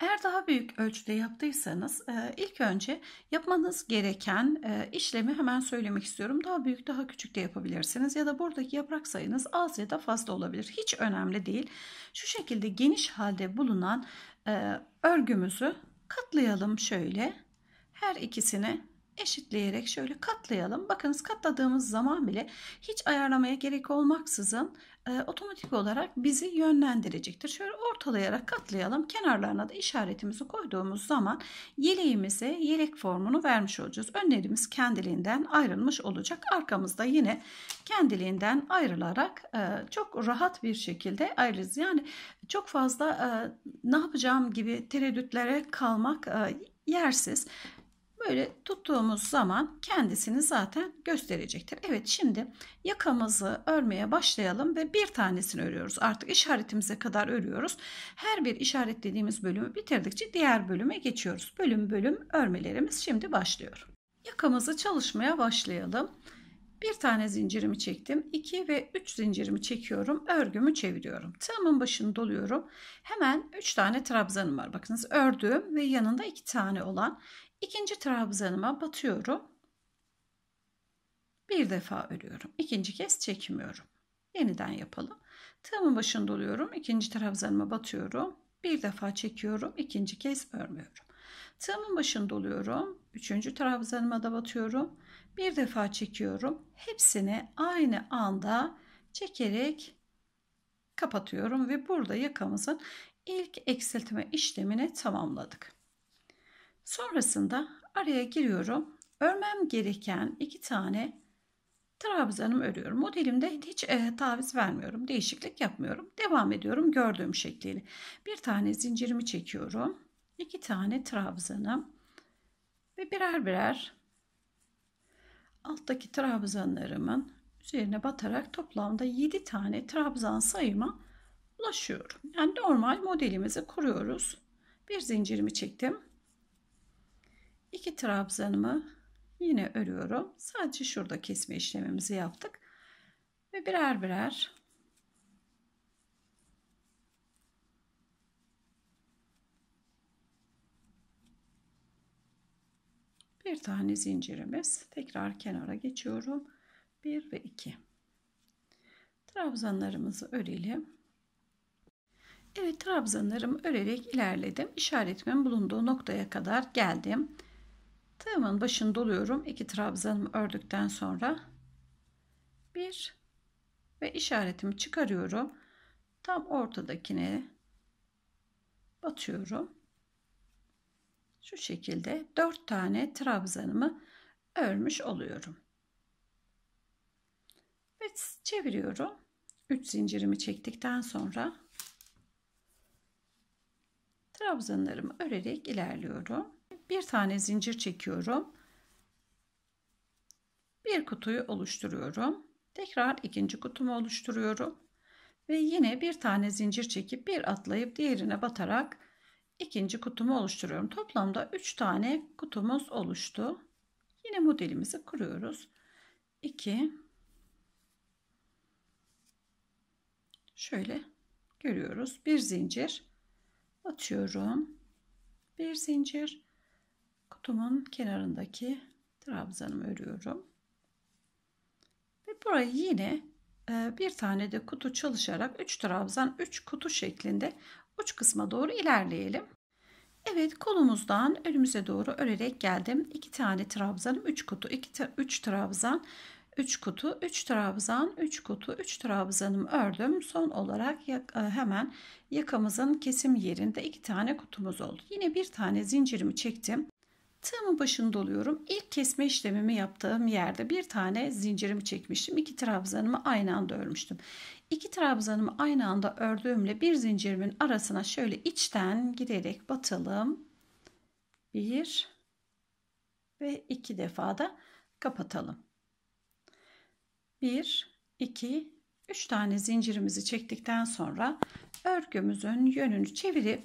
Eğer daha büyük ölçüde yaptıysanız e, ilk önce yapmanız gereken e, işlemi hemen söylemek istiyorum. Daha büyük daha küçük de yapabilirsiniz ya da buradaki yaprak sayınız az ya da fazla olabilir. Hiç önemli değil. Şu şekilde geniş halde bulunan e, örgümüzü katlayalım şöyle. Her ikisini eşitleyerek şöyle katlayalım. Bakınız katladığımız zaman bile hiç ayarlamaya gerek olmaksızın e, otomatik olarak bizi yönlendirecektir. Şöyle ortalayarak katlayalım. Kenarlarına da işaretimizi koyduğumuz zaman yeleğimize yelek formunu vermiş olacağız. Önlerimiz kendiliğinden ayrılmış olacak. Arkamızda yine kendiliğinden ayrılarak e, çok rahat bir şekilde ayrılırız. Yani çok fazla e, ne yapacağım gibi tereddütlere kalmak e, yersiz. Böyle tuttuğumuz zaman kendisini zaten gösterecektir. Evet şimdi yakamızı örmeye başlayalım ve bir tanesini örüyoruz. Artık işaretimize kadar örüyoruz. Her bir işaretlediğimiz bölümü bitirdikçe diğer bölüme geçiyoruz. Bölüm bölüm örmelerimiz şimdi başlıyor. Yakamızı çalışmaya başlayalım. Bir tane zincirimi çektim. 2 ve 3 zincirimi çekiyorum. Örgümü çeviriyorum. Tığımın başını doluyorum. Hemen 3 tane trabzanım var. Bakınız ördüğüm ve yanında 2 tane olan İkinci trabzanıma batıyorum. Bir defa örüyorum. İkinci kez çekmiyorum. Yeniden yapalım. Tığımın başını doluyorum. İkinci trabzanıma batıyorum. Bir defa çekiyorum. ikinci kez örmüyorum. Tığımın başını doluyorum. Üçüncü trabzanıma da batıyorum. Bir defa çekiyorum. Hepsini aynı anda çekerek kapatıyorum ve burada yakamızın ilk eksiltme işlemini tamamladık. Sonrasında araya giriyorum. Örmem gereken iki tane trabzanım örüyorum. Modelimde hiç e, taviz vermiyorum. Değişiklik yapmıyorum. Devam ediyorum gördüğüm şekliyle. Bir tane zincirimi çekiyorum. iki tane trabzanım. Ve birer birer alttaki trabzanlarımın üzerine batarak toplamda 7 tane trabzan sayıma ulaşıyorum. Yani normal modelimizi kuruyoruz. Bir zincirimi çektim iki trabzanımı yine örüyorum. Sadece şurada kesme işlemimizi yaptık. Ve birer birer bir tane zincirimiz tekrar kenara geçiyorum 1 ve 2 trabzanlarımızı örelim Evet trabzanlarımı örerek ilerledim işaretimin bulunduğu noktaya kadar geldim Tığımın başını doluyorum. iki trabzanımı ördükten sonra bir ve işaretimi çıkarıyorum. Tam ortadakine batıyorum. Şu şekilde dört tane trabzanımı örmüş oluyorum. Ve çeviriyorum. 3 zincirimi çektikten sonra trabzanlarımı örerek ilerliyorum bir tane zincir çekiyorum. Bir kutuyu oluşturuyorum. Tekrar ikinci kutumu oluşturuyorum. Ve yine bir tane zincir çekip bir atlayıp diğerine batarak ikinci kutumu oluşturuyorum. Toplamda 3 tane kutumuz oluştu. Yine modelimizi kuruyoruz. 2 Şöyle görüyoruz. Bir zincir atıyorum. Bir zincir kutumun kenarındaki trabzanımı örüyorum. Ve burayı yine e, bir tane de kutu çalışarak 3 trabzan 3 kutu şeklinde uç kısma doğru ilerleyelim. Evet kolumuzdan önümüze doğru örerek geldim. 2 tane trabzanım 3 kutu 2 3 trabzan 3 kutu 3 trabzan 3 kutu 3 trabzanım ördüm. Son olarak e, hemen yakamızın kesim yerinde 2 tane kutumuz oldu. Yine bir tane zincirimi çektim. Tığımın başında oluyorum. İlk kesme işlemimi yaptığım yerde bir tane zincirimi çekmiştim. İki trabzanımı aynı anda örmüştüm. İki trabzanımı aynı anda ördüğümle bir zincirimin arasına şöyle içten girerek batalım. Bir ve iki defa da kapatalım. Bir, iki, üç tane zincirimizi çektikten sonra örgümüzün yönünü çevirip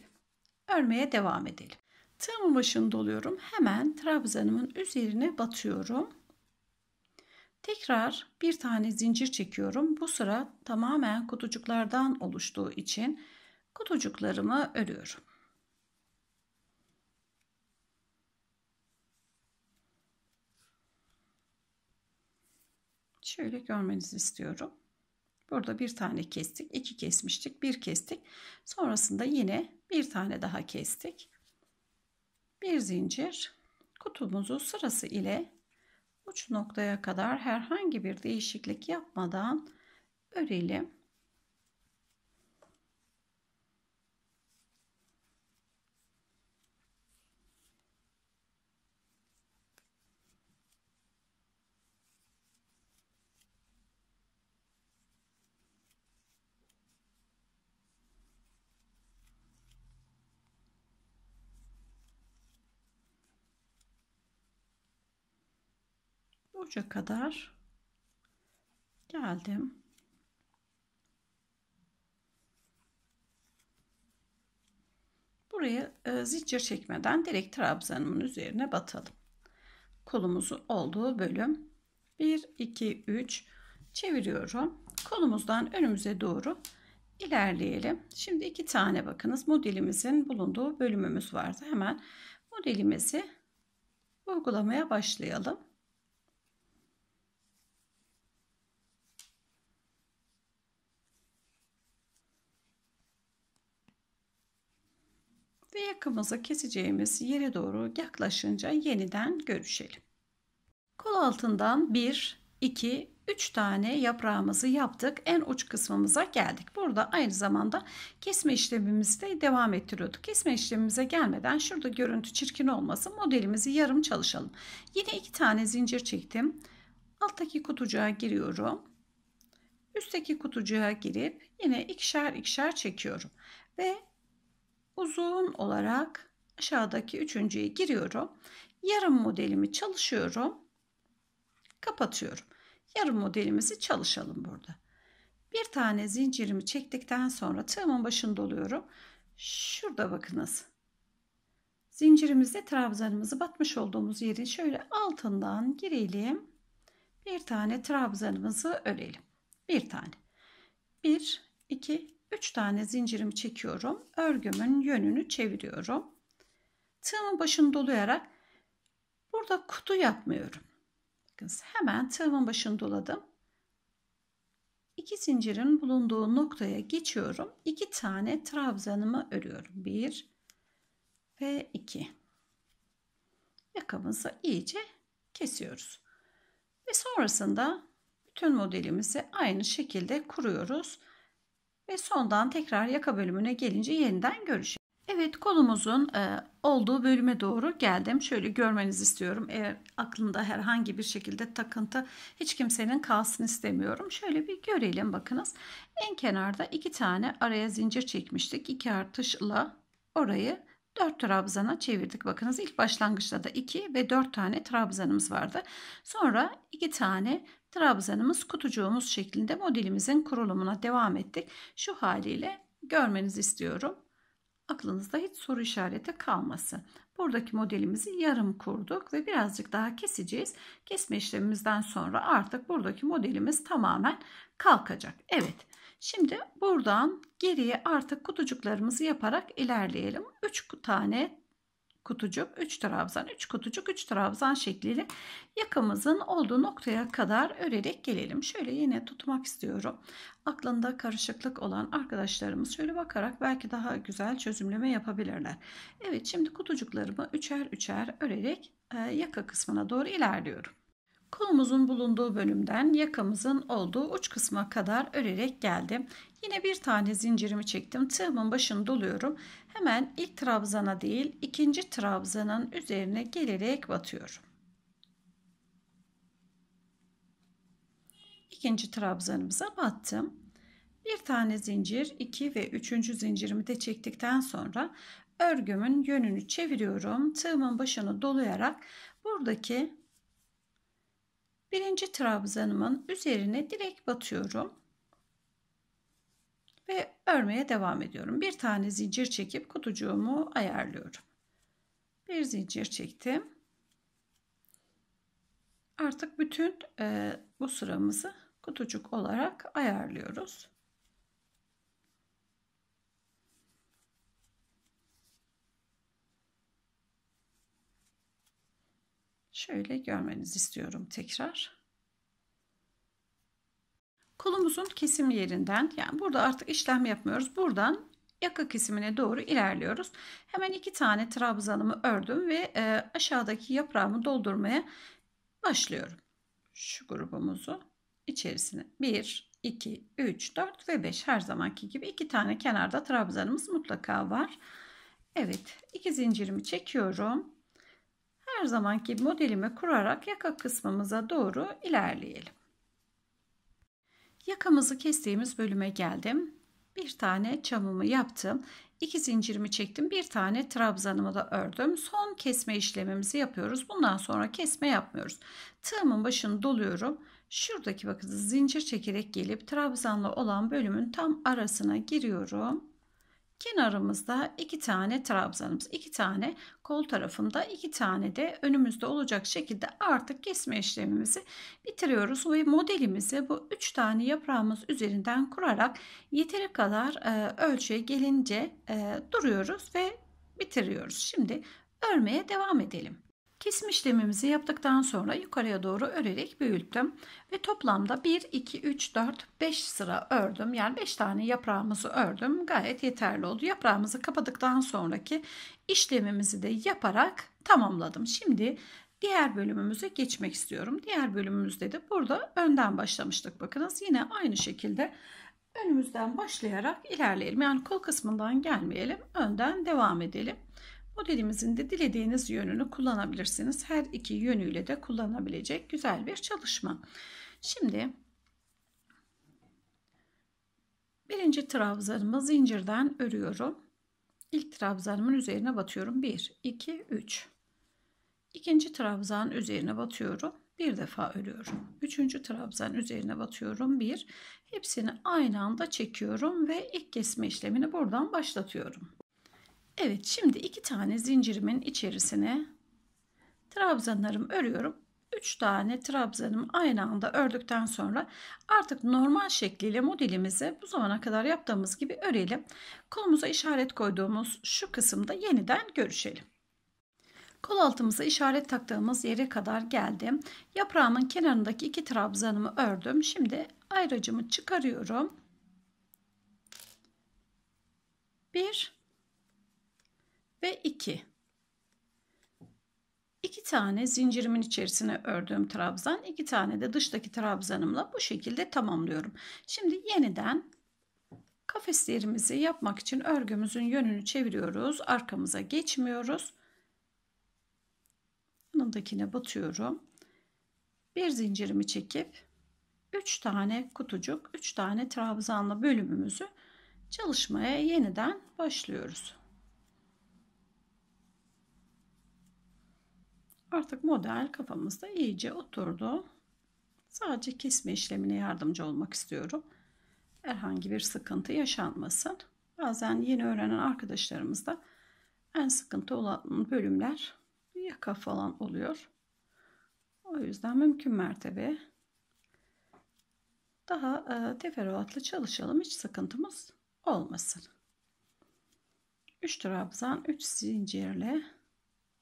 örmeye devam edelim. Tığımın başında oluyorum. Hemen trabzanımın üzerine batıyorum. Tekrar bir tane zincir çekiyorum. Bu sıra tamamen kutucuklardan oluştuğu için kutucuklarımı örüyorum. Şöyle görmenizi istiyorum. Burada bir tane kestik, iki kesmiştik, bir kestik. Sonrasında yine bir tane daha kestik bir zincir kutumuzu sırası ile uç noktaya kadar herhangi bir değişiklik yapmadan örelim. uca kadar geldim. Buraya e, zincir çekmeden direkt trabzanımın üzerine batalım. Kolumuzu olduğu bölüm 1 2 3 çeviriyorum. Kolumuzdan önümüze doğru ilerleyelim. Şimdi iki tane bakınız modelimizin bulunduğu bölümümüz vardı. Hemen modelimizi uygulamaya başlayalım. ve yakımızı keseceğimiz yere doğru yaklaşınca yeniden görüşelim. Kol altından 1, 2, 3 tane yaprağımızı yaptık. En uç kısmımıza geldik. Burada aynı zamanda kesme işlemimizi de devam ettiriyorduk. Kesme işlemimize gelmeden şurada görüntü çirkin olmasın. Modelimizi yarım çalışalım. Yine iki tane zincir çektim. Alttaki kutucuğa giriyorum. Üstteki kutucuğa girip yine ikişer ikişer çekiyorum. Ve uzun olarak aşağıdaki üçüncüye giriyorum. Yarım modelimi çalışıyorum. Kapatıyorum. Yarım modelimizi çalışalım burada. Bir tane zincirimi çektikten sonra tığımın başında oluyorum. Şurada bakınız. Zincirimizde trabzanımızı batmış olduğumuz yerin şöyle altından girelim. Bir tane trabzanımızı örelim. Bir tane. Bir, iki, 3 tane zincirimi çekiyorum. Örgümün yönünü çeviriyorum. Tığımın başını dolayarak burada kutu yapmıyorum. Bakın hemen tığımın başını doladım. 2 zincirin bulunduğu noktaya geçiyorum. 2 tane trabzanımı örüyorum. 1 ve 2. Yakamızı iyice kesiyoruz. Ve sonrasında bütün modelimizi aynı şekilde kuruyoruz. Ve sondan tekrar yaka bölümüne gelince yeniden görüşelim. Evet konumuzun e, olduğu bölüme doğru geldim. Şöyle görmenizi istiyorum. Eğer aklında herhangi bir şekilde takıntı hiç kimsenin kalsın istemiyorum. Şöyle bir görelim bakınız. En kenarda iki tane araya zincir çekmiştik. İki artışla orayı dört trabzana çevirdik. Bakınız ilk başlangıçta da iki ve dört tane trabzanımız vardı. Sonra iki tane trabzanımız kutucuğumuz şeklinde modelimizin kurulumuna devam ettik. Şu haliyle görmenizi istiyorum. Aklınızda hiç soru işareti kalmasın. Buradaki modelimizi yarım kurduk ve birazcık daha keseceğiz. Kesme işlemimizden sonra artık buradaki modelimiz tamamen kalkacak. Evet. Şimdi buradan geriye artık kutucuklarımızı yaparak ilerleyelim. 3 tane kutucuk 3 trabzan 3 kutucuk 3 trabzan şekliyle yakamızın olduğu noktaya kadar örerek gelelim. Şöyle yine tutmak istiyorum. Aklında karışıklık olan arkadaşlarımız şöyle bakarak belki daha güzel çözümleme yapabilirler. Evet şimdi kutucuklarımı üçer üçer örerek e, yaka kısmına doğru ilerliyorum. Kolumuzun bulunduğu bölümden yakamızın olduğu uç kısma kadar örerek geldim. Yine bir tane zincirimi çektim. Tığımın başını doluyorum. Hemen ilk trabzana değil ikinci trabzanın üzerine gelerek batıyorum. İkinci trabzanımıza battım. Bir tane zincir, iki ve üçüncü zincirimi de çektikten sonra örgümün yönünü çeviriyorum. Tığımın başını dolayarak buradaki birinci trabzanımın üzerine direk batıyorum ve örmeye devam ediyorum. Bir tane zincir çekip kutucuğumu ayarlıyorum. Bir zincir çektim. Artık bütün e, bu sıramızı kutucuk olarak ayarlıyoruz. Şöyle görmenizi istiyorum tekrar. Kolumuzun kesim yerinden yani burada artık işlem yapmıyoruz. Buradan yaka kesimine doğru ilerliyoruz. Hemen iki tane trabzanımı ördüm ve e, aşağıdaki yaprağımı doldurmaya başlıyorum. Şu grubumuzu içerisine 1, 2, 3, 4 ve 5 her zamanki gibi iki tane kenarda trabzanımız mutlaka var. Evet iki zincirimi çekiyorum her zamanki modelimi kurarak yaka kısmımıza doğru ilerleyelim. Yakamızı kestiğimiz bölüme geldim. Bir tane çamımı yaptım. İki zincirimi çektim. Bir tane trabzanımı da ördüm. Son kesme işlemimizi yapıyoruz. Bundan sonra kesme yapmıyoruz. Tığımın başını doluyorum. Şuradaki bakın zincir çekerek gelip trabzanla olan bölümün tam arasına giriyorum. Kenarımızda iki tane trabzanımız, iki tane kol tarafında, iki tane de önümüzde olacak şekilde artık kesme işlemimizi bitiriyoruz ve modelimizi bu üç tane yaprağımız üzerinden kurarak yeteri kadar e, ölçüye gelince e, duruyoruz ve bitiriyoruz. Şimdi örmeye devam edelim. Kesim işlemimizi yaptıktan sonra yukarıya doğru örerek büyüttüm. Ve toplamda 1, 2, 3, 4, 5 sıra ördüm. Yani 5 tane yaprağımızı ördüm. Gayet yeterli oldu. Yaprağımızı kapadıktan sonraki işlemimizi de yaparak tamamladım. Şimdi diğer bölümümüze geçmek istiyorum. Diğer bölümümüzde de burada önden başlamıştık. Bakınız yine aynı şekilde önümüzden başlayarak ilerleyelim. Yani kol kısmından gelmeyelim. Önden devam edelim. Modelimizin de dilediğiniz yönünü kullanabilirsiniz. Her iki yönüyle de kullanabilecek güzel bir çalışma. Şimdi birinci trabzanımı zincirden örüyorum. İlk trabzanımın üzerine batıyorum. 1, 2, 3. İkinci trabzan üzerine batıyorum. Bir defa örüyorum. Üçüncü trabzan üzerine batıyorum. Bir. Hepsini aynı anda çekiyorum ve ilk kesme işlemini buradan başlatıyorum. Evet şimdi iki tane zincirimin içerisine trabzanlarımı örüyorum. 3 tane trabzanımı aynı anda ördükten sonra artık normal şekliyle modelimizi bu zamana kadar yaptığımız gibi örelim. Kolumuza işaret koyduğumuz şu kısımda yeniden görüşelim. Kol altımıza işaret taktığımız yere kadar geldim. Yaprağımın kenarındaki iki trabzanımı ördüm. Şimdi ayracımı çıkarıyorum. 1 ve 2. 2 tane zincirimin içerisine ördüğüm trabzan, 2 tane de dıştaki trabzanımla bu şekilde tamamlıyorum. Şimdi yeniden kafeslerimizi yapmak için örgümüzün yönünü çeviriyoruz. Arkamıza geçmiyoruz. Yanındakine batıyorum. Bir zincirimi çekip 3 tane kutucuk, 3 tane trabzanlı bölümümüzü çalışmaya yeniden başlıyoruz. Artık model kafamızda iyice oturdu. Sadece kesme işlemine yardımcı olmak istiyorum. Herhangi bir sıkıntı yaşanmasın. Bazen yeni öğrenen arkadaşlarımızda en sıkıntı olan bölümler yaka falan oluyor. O yüzden mümkün mertebe daha e, teferruatlı çalışalım. Hiç sıkıntımız olmasın. 3 trabzan 3 zincirle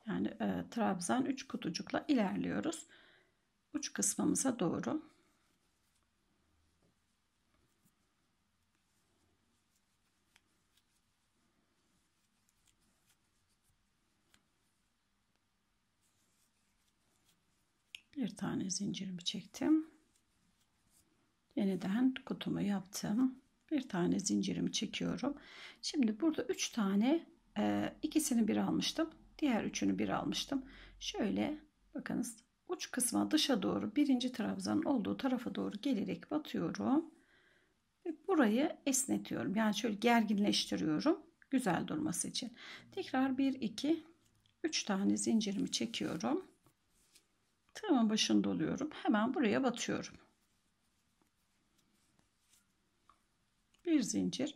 yani e, trabzan 3 kutucukla ilerliyoruz. Uç kısmımıza doğru. bir tane zincirimi çektim. Yeniden kutumu yaptım. Bir tane zincirimi çekiyorum. Şimdi burada üç tane e, ikisini bir almıştım. Diğer üçünü bir almıştım. Şöyle bakınız uç kısma dışa doğru birinci trabzanın olduğu tarafa doğru gelerek batıyorum. Ve burayı esnetiyorum. Yani şöyle gerginleştiriyorum. Güzel durması için. Tekrar 1, 2, 3 tane zincirimi çekiyorum. Tığımın başını doluyorum. Hemen buraya batıyorum. Bir zincir.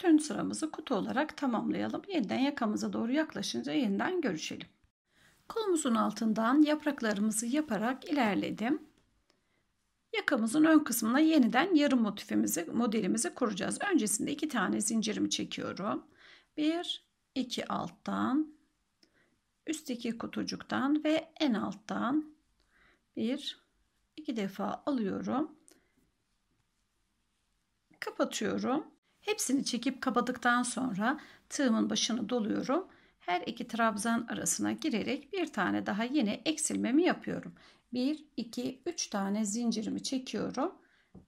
Bütün sıramızı kutu olarak tamamlayalım. Yeniden yakamıza doğru yaklaşınca yeniden görüşelim. Kolumuzun altından yapraklarımızı yaparak ilerledim. Yakamızın ön kısmına yeniden yarım motifimizi, modelimizi kuracağız. Öncesinde iki tane zincirimi çekiyorum. Bir, iki alttan, üstteki kutucuktan ve en alttan bir, iki defa alıyorum. Kapatıyorum. Hepsini çekip kapadıktan sonra tığımın başını doluyorum. Her iki trabzan arasına girerek bir tane daha yine eksilmemi yapıyorum. 1, 2, 3 tane zincirimi çekiyorum.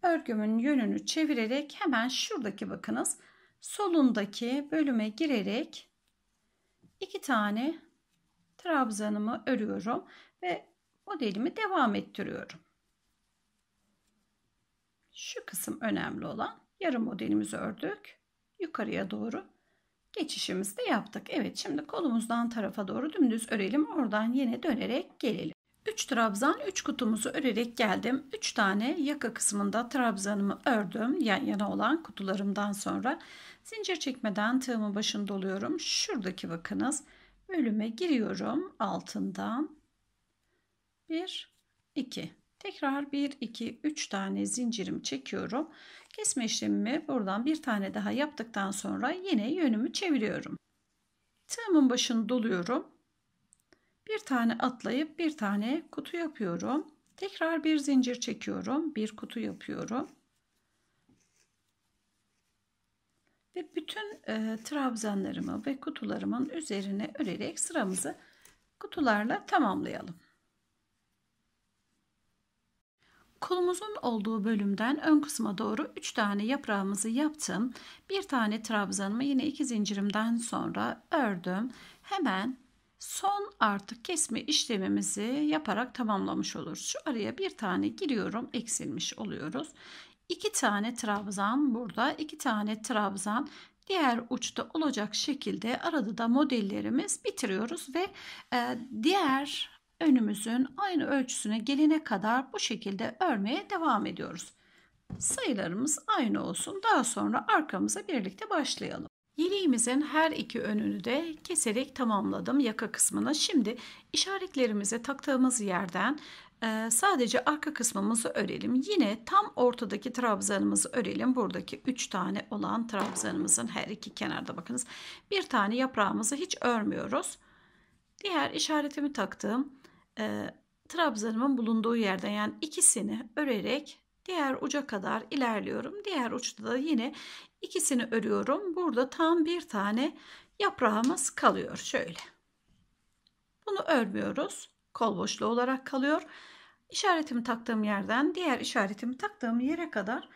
Örgümün yönünü çevirerek hemen şuradaki bakınız solundaki bölüme girerek iki tane trabzanımı örüyorum ve modelimi devam ettiriyorum. Şu kısım önemli olan yarım modelimizi ördük. Yukarıya doğru geçişimizi de yaptık. Evet şimdi kolumuzdan tarafa doğru dümdüz örelim. Oradan yine dönerek gelelim. 3 trabzan 3 kutumuzu örerek geldim. 3 tane yaka kısmında trabzanımı ördüm. Yan yana olan kutularımdan sonra zincir çekmeden tığımı başını doluyorum. Şuradaki bakınız bölüme giriyorum altından 1 2 Tekrar 1, 2, 3 tane zincirimi çekiyorum. Kesme işlemimi buradan bir tane daha yaptıktan sonra yine yönümü çeviriyorum. Tığımın başını doluyorum. Bir tane atlayıp bir tane kutu yapıyorum. Tekrar bir zincir çekiyorum. Bir kutu yapıyorum. Ve bütün e, trabzanlarımı ve kutularımın üzerine örerek sıramızı kutularla tamamlayalım. Kolumuzun olduğu bölümden ön kısma doğru 3 tane yaprağımızı yaptım. Bir tane trabzanımı yine iki zincirimden sonra ördüm. Hemen son artık kesme işlemimizi yaparak tamamlamış oluruz. Şu araya bir tane giriyorum eksilmiş oluyoruz. 2 tane trabzan burada 2 tane trabzan diğer uçta olacak şekilde arada da modellerimiz bitiriyoruz ve e, diğer önümüzün aynı ölçüsüne gelene kadar bu şekilde örmeye devam ediyoruz. Sayılarımız aynı olsun. Daha sonra arkamıza birlikte başlayalım. Yeleğimizin her iki önünü de keserek tamamladım yaka kısmına. Şimdi işaretlerimize taktığımız yerden e, sadece arka kısmımızı örelim. Yine tam ortadaki trabzanımızı örelim. Buradaki 3 tane olan trabzanımızın her iki kenarda bakınız. Bir tane yaprağımızı hiç örmüyoruz. Diğer işaretimi taktığım e, trabzanımın bulunduğu yerden yani ikisini örerek diğer uca kadar ilerliyorum. Diğer uçta da yine ikisini örüyorum. Burada tam bir tane yaprağımız kalıyor şöyle. Bunu örmüyoruz. Kol boşluğu olarak kalıyor. İşaretimi taktığım yerden diğer işaretimi taktığım yere kadar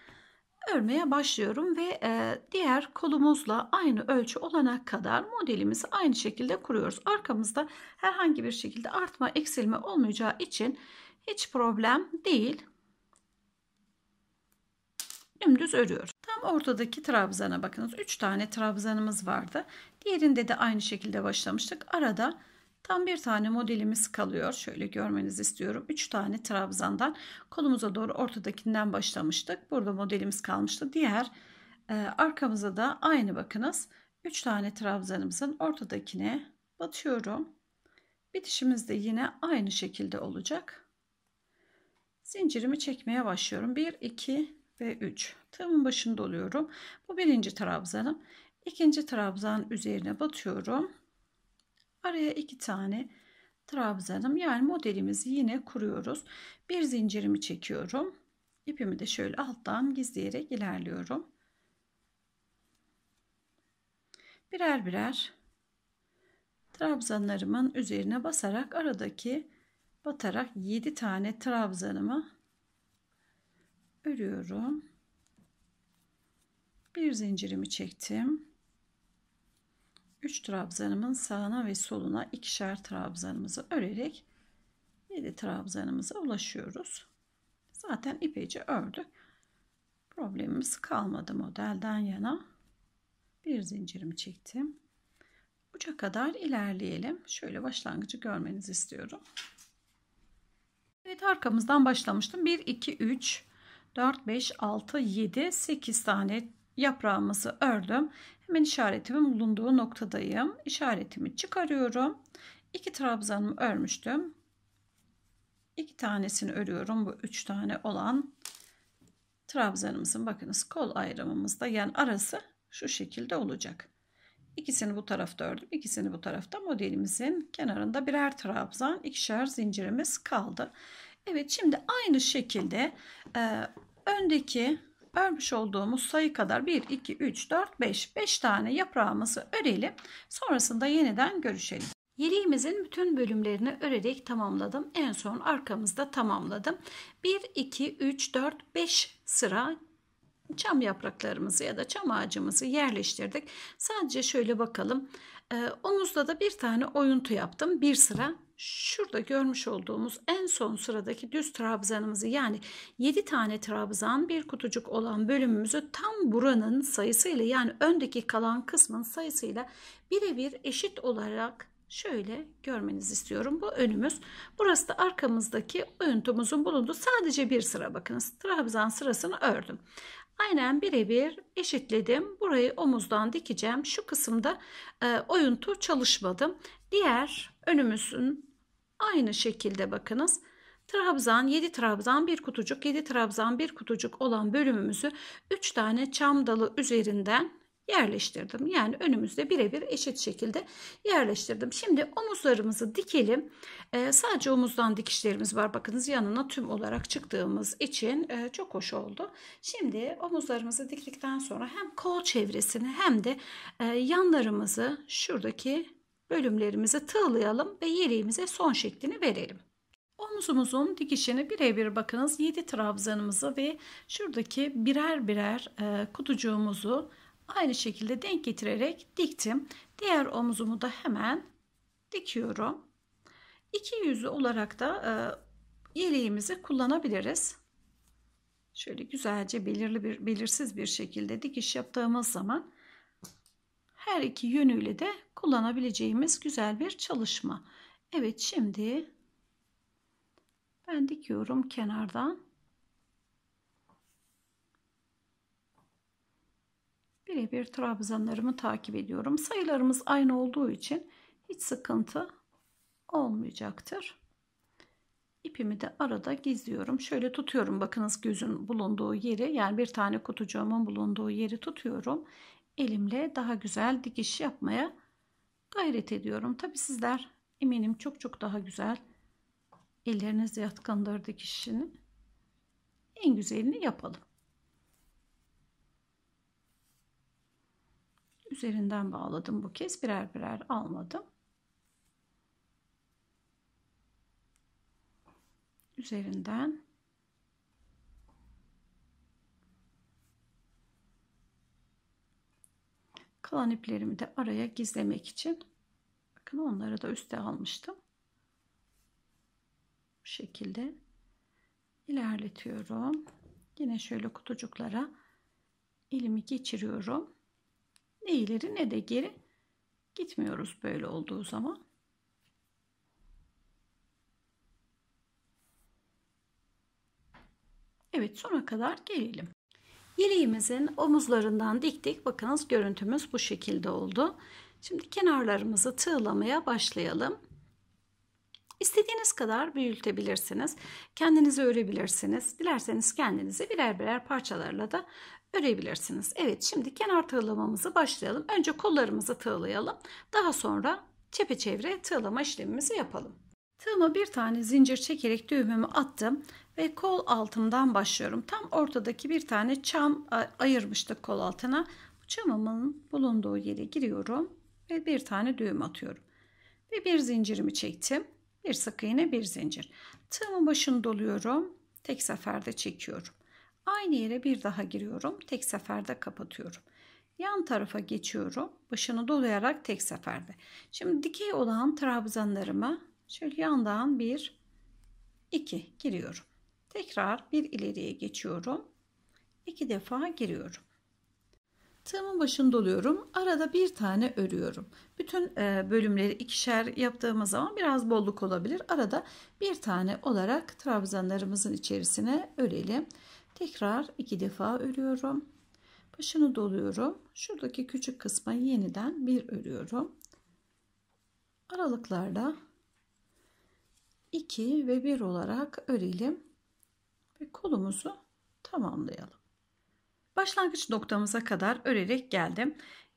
örmeye başlıyorum ve e, diğer kolumuzla aynı ölçü olana kadar modelimizi aynı şekilde kuruyoruz. Arkamızda herhangi bir şekilde artma eksilme olmayacağı için hiç problem değil. Dümdüz örüyoruz. Tam ortadaki trabzana bakınız. 3 tane trabzanımız vardı. Diğerinde de aynı şekilde başlamıştık. Arada Tam bir tane modelimiz kalıyor. Şöyle görmenizi istiyorum. 3 tane trabzandan kolumuza doğru ortadakinden başlamıştık. Burada modelimiz kalmıştı. Diğer e, arkamıza da aynı bakınız. 3 tane trabzanımızın ortadakine batıyorum. Bitişimiz de yine aynı şekilde olacak. Zincirimi çekmeye başlıyorum. 1, 2 ve 3. Tığımın başında oluyorum. Bu birinci trabzanım. İkinci trabzan üzerine batıyorum Araya iki tane trabzanım yani modelimizi yine kuruyoruz. Bir zincirimi çekiyorum. İpimi de şöyle alttan gizleyerek ilerliyorum. Birer birer trabzanlarımın üzerine basarak aradaki batarak 7 tane trabzanımı örüyorum. Bir zincirimi çektim. 3 trabzanımın sağına ve soluna ikişer trabzanımızı örerek 7 trabzanımıza ulaşıyoruz. Zaten ipeci ördük. Problemimiz kalmadı modelden yana. Bir zincirimi çektim. Uca kadar ilerleyelim. Şöyle başlangıcı görmenizi istiyorum. Evet arkamızdan başlamıştım. 1, 2, 3, 4, 5, 6, 7, 8 tane yaprağımızı ördüm. Hemen işaretimin bulunduğu noktadayım. İşaretimi çıkarıyorum. İki trabzanımı örmüştüm. İki tanesini örüyorum. Bu üç tane olan trabzanımızın bakınız kol ayrımımızda yani arası şu şekilde olacak. İkisini bu tarafta ördüm. İkisini bu tarafta modelimizin kenarında birer trabzan ikişer zincirimiz kaldı. Evet şimdi aynı şekilde e, öndeki örmüş olduğumuz sayı kadar 1, 2, 3, 4, 5, 5 tane yaprağımızı örelim. Sonrasında yeniden görüşelim. Yeleğimizin bütün bölümlerini örerek tamamladım. En son arkamızda tamamladım. 1, 2, 3, 4, 5 sıra çam yapraklarımızı ya da çam ağacımızı yerleştirdik. Sadece şöyle bakalım. Ee, omuzda da bir tane oyuntu yaptım. Bir sıra şurada görmüş olduğumuz en son sıradaki düz trabzanımızı yani 7 tane trabzan bir kutucuk olan bölümümüzü tam buranın sayısıyla yani öndeki kalan kısmın sayısıyla birebir eşit olarak şöyle görmenizi istiyorum. Bu önümüz. Burası da arkamızdaki oyuntumuzun bulunduğu sadece bir sıra bakınız. Trabzan sırasını ördüm. Aynen birebir eşitledim. Burayı omuzdan dikeceğim. Şu kısımda e, oyuntu çalışmadım. Diğer önümüzün aynı şekilde bakınız. Trabzan 7 trabzan bir kutucuk 7 trabzan bir kutucuk olan bölümümüzü 3 tane çam dalı üzerinden yerleştirdim. Yani önümüzde birebir eşit şekilde yerleştirdim. Şimdi omuzlarımızı dikelim. Ee, sadece omuzdan dikişlerimiz var. Bakınız yanına tüm olarak çıktığımız için e, çok hoş oldu. Şimdi omuzlarımızı diktikten sonra hem kol çevresini hem de e, yanlarımızı şuradaki Bölümlerimizi tığlayalım ve yeleğimize son şeklini verelim. Omuzumuzun dikişini birebir bakınız 7 trabzanımızı ve şuradaki birer birer e, kutucuğumuzu aynı şekilde denk getirerek diktim. Diğer omuzumu da hemen dikiyorum. İki yüzü olarak da e, yeleğimizi kullanabiliriz. Şöyle güzelce belirli bir belirsiz bir şekilde dikiş yaptığımız zaman her iki yönüyle de kullanabileceğimiz güzel bir çalışma. Evet şimdi ben dikiyorum kenardan. Birebir trabzanlarımı takip ediyorum. Sayılarımız aynı olduğu için hiç sıkıntı olmayacaktır. İpimi de arada gizliyorum. Şöyle tutuyorum bakınız gözün bulunduğu yeri yani bir tane kutucuğumun bulunduğu yeri tutuyorum elimle daha güzel dikiş yapmaya gayret ediyorum. Tabi sizler eminim çok çok daha güzel elleriniz yatkındır dikişini. En güzelini yapalım. Üzerinden bağladım bu kez birer birer almadım. Üzerinden Kalan iplerimi de araya gizlemek için bakın onları da üste almıştım. Bu şekilde ilerletiyorum. Yine şöyle kutucuklara elimi geçiriyorum. Ne ileri ne de geri gitmiyoruz böyle olduğu zaman. Evet sona kadar gelelim. Yeleğimizin omuzlarından diktik. Bakınız görüntümüz bu şekilde oldu. Şimdi kenarlarımızı tığlamaya başlayalım. İstediğiniz kadar büyütebilirsiniz. Kendinizi örebilirsiniz. Dilerseniz kendinizi birer birer parçalarla da örebilirsiniz. Evet şimdi kenar tığlamamızı başlayalım. Önce kollarımızı tığlayalım. Daha sonra çepeçevre tığlama işlemimizi yapalım. Tığıma bir tane zincir çekerek düğümümü attım ve kol altımdan başlıyorum. Tam ortadaki bir tane çam ayırmıştık kol altına. Bu Çamımın bulunduğu yere giriyorum ve bir tane düğüm atıyorum. Ve bir zincirimi çektim. Bir sık iğne bir zincir. Tığımın başını doluyorum. Tek seferde çekiyorum. Aynı yere bir daha giriyorum. Tek seferde kapatıyorum. Yan tarafa geçiyorum. Başını dolayarak tek seferde. Şimdi dikey olan trabzanlarımı Şöyle yandan bir iki giriyorum. Tekrar bir ileriye geçiyorum. iki defa giriyorum. Tığımın başını doluyorum. Arada bir tane örüyorum. Bütün e, bölümleri ikişer yaptığımız zaman biraz bolluk olabilir. Arada bir tane olarak trabzanlarımızın içerisine örelim. Tekrar iki defa örüyorum. Başını doluyorum. Şuradaki küçük kısma yeniden bir örüyorum. Aralıklarda 2 ve 1 olarak örelim ve kolumuzu tamamlayalım. Başlangıç noktamıza kadar örerek geldim.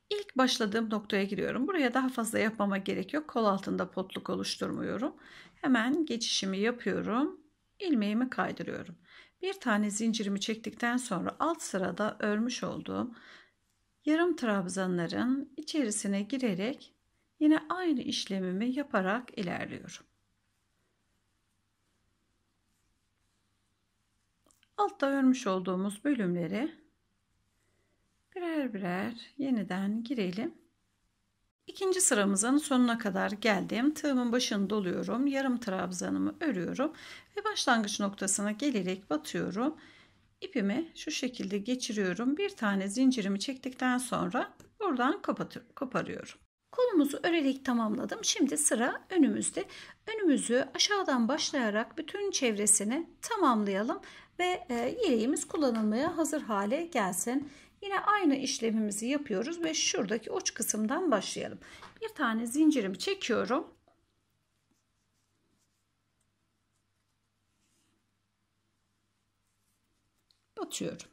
İlk başladığım noktaya giriyorum. Buraya daha fazla yapmama gerek yok. Kol altında potluk oluşturmuyorum. Hemen geçişimi yapıyorum. Ilmeğimi kaydırıyorum. Bir tane zincirimi çektikten sonra alt sırada örmüş olduğum yarım trabzanların içerisine girerek yine aynı işlemimi yaparak ilerliyorum. Altta örmüş olduğumuz bölümleri birer birer yeniden girelim. İkinci sıramızın sonuna kadar geldim. Tığımın başını doluyorum. Yarım trabzanımı örüyorum ve başlangıç noktasına gelerek batıyorum. İpimi şu şekilde geçiriyorum. Bir tane zincirimi çektikten sonra buradan koparıyorum. Kolumuzu örerek tamamladım. Şimdi sıra önümüzde. Önümüzü aşağıdan başlayarak bütün çevresini tamamlayalım ve e, yeleğimiz kullanılmaya hazır hale gelsin. Yine aynı işlemimizi yapıyoruz ve şuradaki uç kısımdan başlayalım. Bir tane zincirimi çekiyorum. Batıyorum.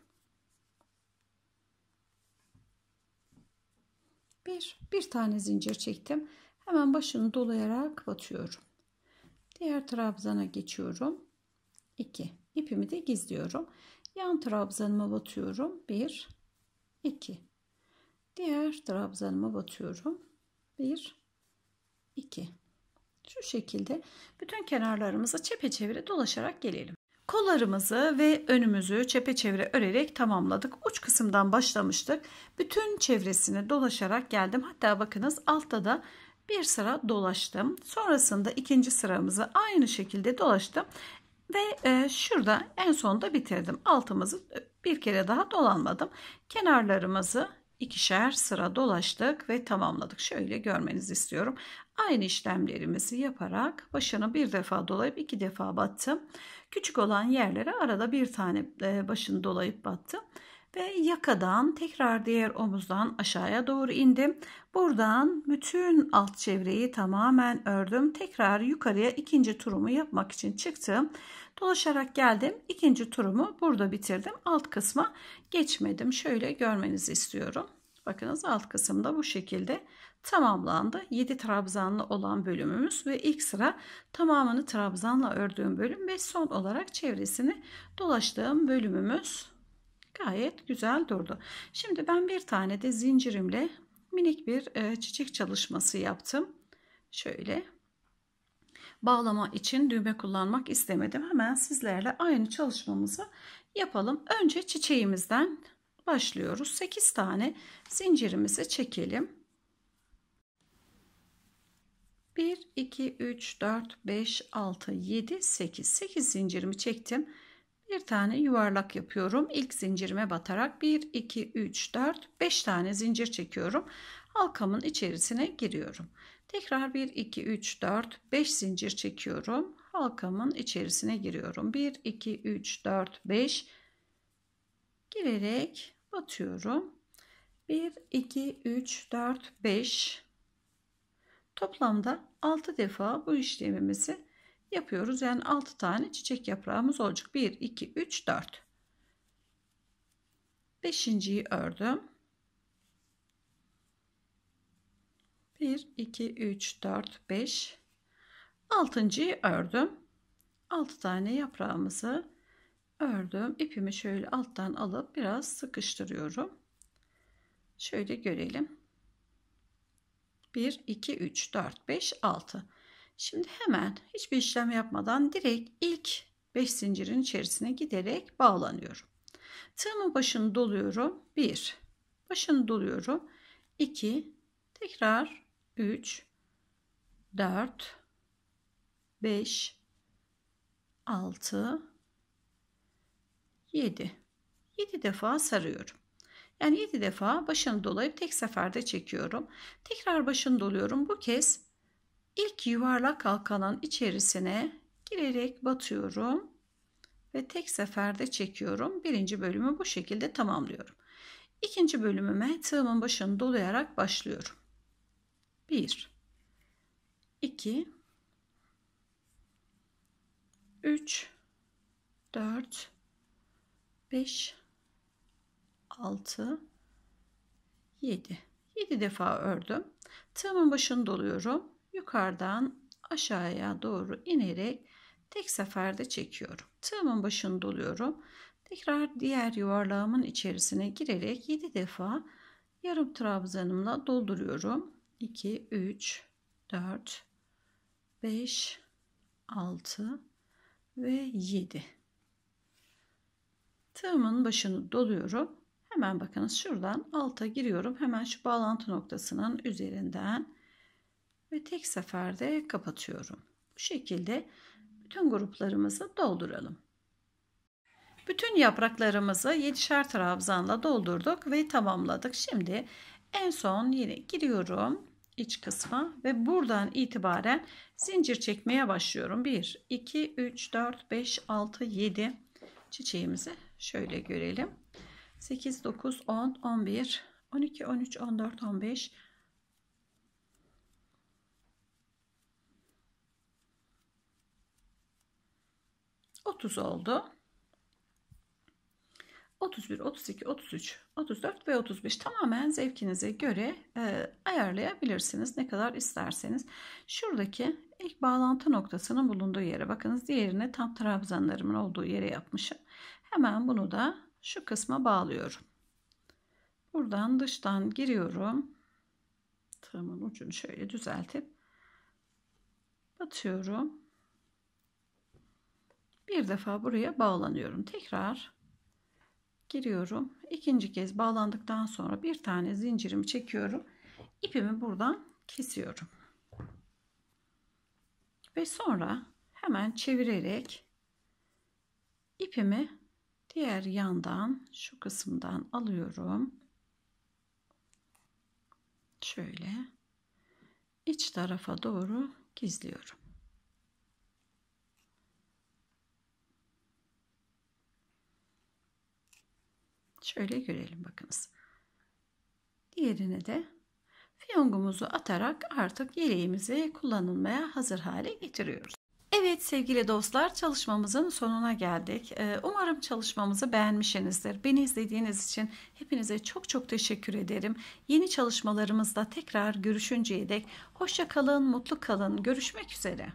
Bir, bir tane zincir çektim. Hemen başını dolayarak batıyorum. Diğer trabzana geçiyorum. 2 ipimi de gizliyorum. Yan trabzanıma batıyorum. 1 2 Diğer trabzanıma batıyorum. 1 2 Şu şekilde bütün kenarlarımızı çepeçevre dolaşarak gelelim. Kollarımızı ve önümüzü çepeçevre örerek tamamladık. Uç kısımdan başlamıştık. Bütün çevresini dolaşarak geldim. Hatta bakınız altta da bir sıra dolaştım. Sonrasında ikinci sıramızı aynı şekilde dolaştım. Ve e, şurada en sonda bitirdim. Altımızı e, bir kere daha dolanmadım. Kenarlarımızı ikişer sıra dolaştık ve tamamladık. Şöyle görmenizi istiyorum. Aynı işlemlerimizi yaparak başını bir defa dolayıp iki defa battım. Küçük olan yerlere arada bir tane e, başını dolayıp battım ve yakadan tekrar diğer omuzdan aşağıya doğru indim. Buradan bütün alt çevreyi tamamen ördüm. Tekrar yukarıya ikinci turumu yapmak için çıktım. Dolaşarak geldim. İkinci turumu burada bitirdim. Alt kısma geçmedim. Şöyle görmenizi istiyorum. Bakınız alt kısımda bu şekilde tamamlandı. 7 trabzanlı olan bölümümüz ve ilk sıra tamamını trabzanla ördüğüm bölüm ve son olarak çevresini dolaştığım bölümümüz Gayet güzel durdu. Şimdi ben bir tane de zincirimle minik bir e, çiçek çalışması yaptım. Şöyle bağlama için düğme kullanmak istemedim. Hemen sizlerle aynı çalışmamızı yapalım. Önce çiçeğimizden başlıyoruz. 8 tane zincirimizi çekelim. 1, 2, 3, 4, 5, 6, 7, 8. 8 zincirimi çektim bir tane yuvarlak yapıyorum. İlk zincirime batarak 1, 2, 3, 4, 5 tane zincir çekiyorum. Halkamın içerisine giriyorum. Tekrar 1, 2, 3, 4, 5 zincir çekiyorum. Halkamın içerisine giriyorum. 1, 2, 3, 4, 5 girerek batıyorum. 1, 2, 3, 4, 5 toplamda 6 defa bu işlemimizi yapıyoruz. Yani 6 tane çiçek yaprağımız olacak. 1, 2, 3, 4. Beşinciyi ördüm. 1, 2, 3, 4, 5. Altıncıyı ördüm. 6 tane yaprağımızı ördüm. İpimi şöyle alttan alıp biraz sıkıştırıyorum. Şöyle görelim. 1, 2, 3, 4, 5, 6. Şimdi hemen hiçbir işlem yapmadan direkt ilk 5 zincirin içerisine giderek bağlanıyorum. Tığımın başını doluyorum. 1. Başını doluyorum. 2. Tekrar 3. 4. 5. 6. 7. 7 defa sarıyorum. Yani 7 defa başını dolayıp tek seferde çekiyorum. Tekrar başını doluyorum. Bu kez İlk yuvarlak halkanın içerisine girerek batıyorum ve tek seferde çekiyorum. Birinci bölümü bu şekilde tamamlıyorum. İkinci bölümüme tığımın başını dolayarak başlıyorum. 1 2 3 4 5 6 7 7 defa ördüm. Tığımın başını doluyorum yukarıdan aşağıya doğru inerek tek seferde çekiyorum. Tığımın başını doluyorum. Tekrar diğer yuvarlağımın içerisine girerek 7 defa yarım trabzanımla dolduruyorum. 2, 3, 4, 5, 6 ve 7. Tığımın başını doluyorum. Hemen bakınız şuradan alta giriyorum. Hemen şu bağlantı noktasının üzerinden ve tek seferde kapatıyorum. Bu şekilde bütün gruplarımızı dolduralım. Bütün yapraklarımızı 7'şer trabzanla doldurduk ve tamamladık. Şimdi en son yine giriyorum iç kısma ve buradan itibaren zincir çekmeye başlıyorum. 1, 2, 3, 4, 5, 6, 7 çiçeğimizi şöyle görelim. 8, 9, 10, 11, 12, 13, 14, 15, 16. 30 oldu. 31, 32, 33, 34 ve 35 tamamen zevkinize göre e, ayarlayabilirsiniz. Ne kadar isterseniz. Şuradaki ilk bağlantı noktasının bulunduğu yere bakınız. Diğerine tam trabzanlarımın olduğu yere yapmışım. Hemen bunu da şu kısma bağlıyorum. Buradan dıştan giriyorum. Tığımın ucunu şöyle düzeltip batıyorum bir defa buraya bağlanıyorum. Tekrar giriyorum. İkinci kez bağlandıktan sonra bir tane zincirimi çekiyorum. ipimi buradan kesiyorum. Ve sonra hemen çevirerek ipimi diğer yandan şu kısımdan alıyorum. Şöyle iç tarafa doğru gizliyorum. Şöyle görelim bakınız. Diğerine de fiyongumuzu atarak artık yeleğimizi kullanılmaya hazır hale getiriyoruz. Evet sevgili dostlar çalışmamızın sonuna geldik. Ee, umarım çalışmamızı beğenmişsinizdir. Beni izlediğiniz için hepinize çok çok teşekkür ederim. Yeni çalışmalarımızda tekrar görüşünceye dek hoşça kalın, mutlu kalın. Görüşmek üzere.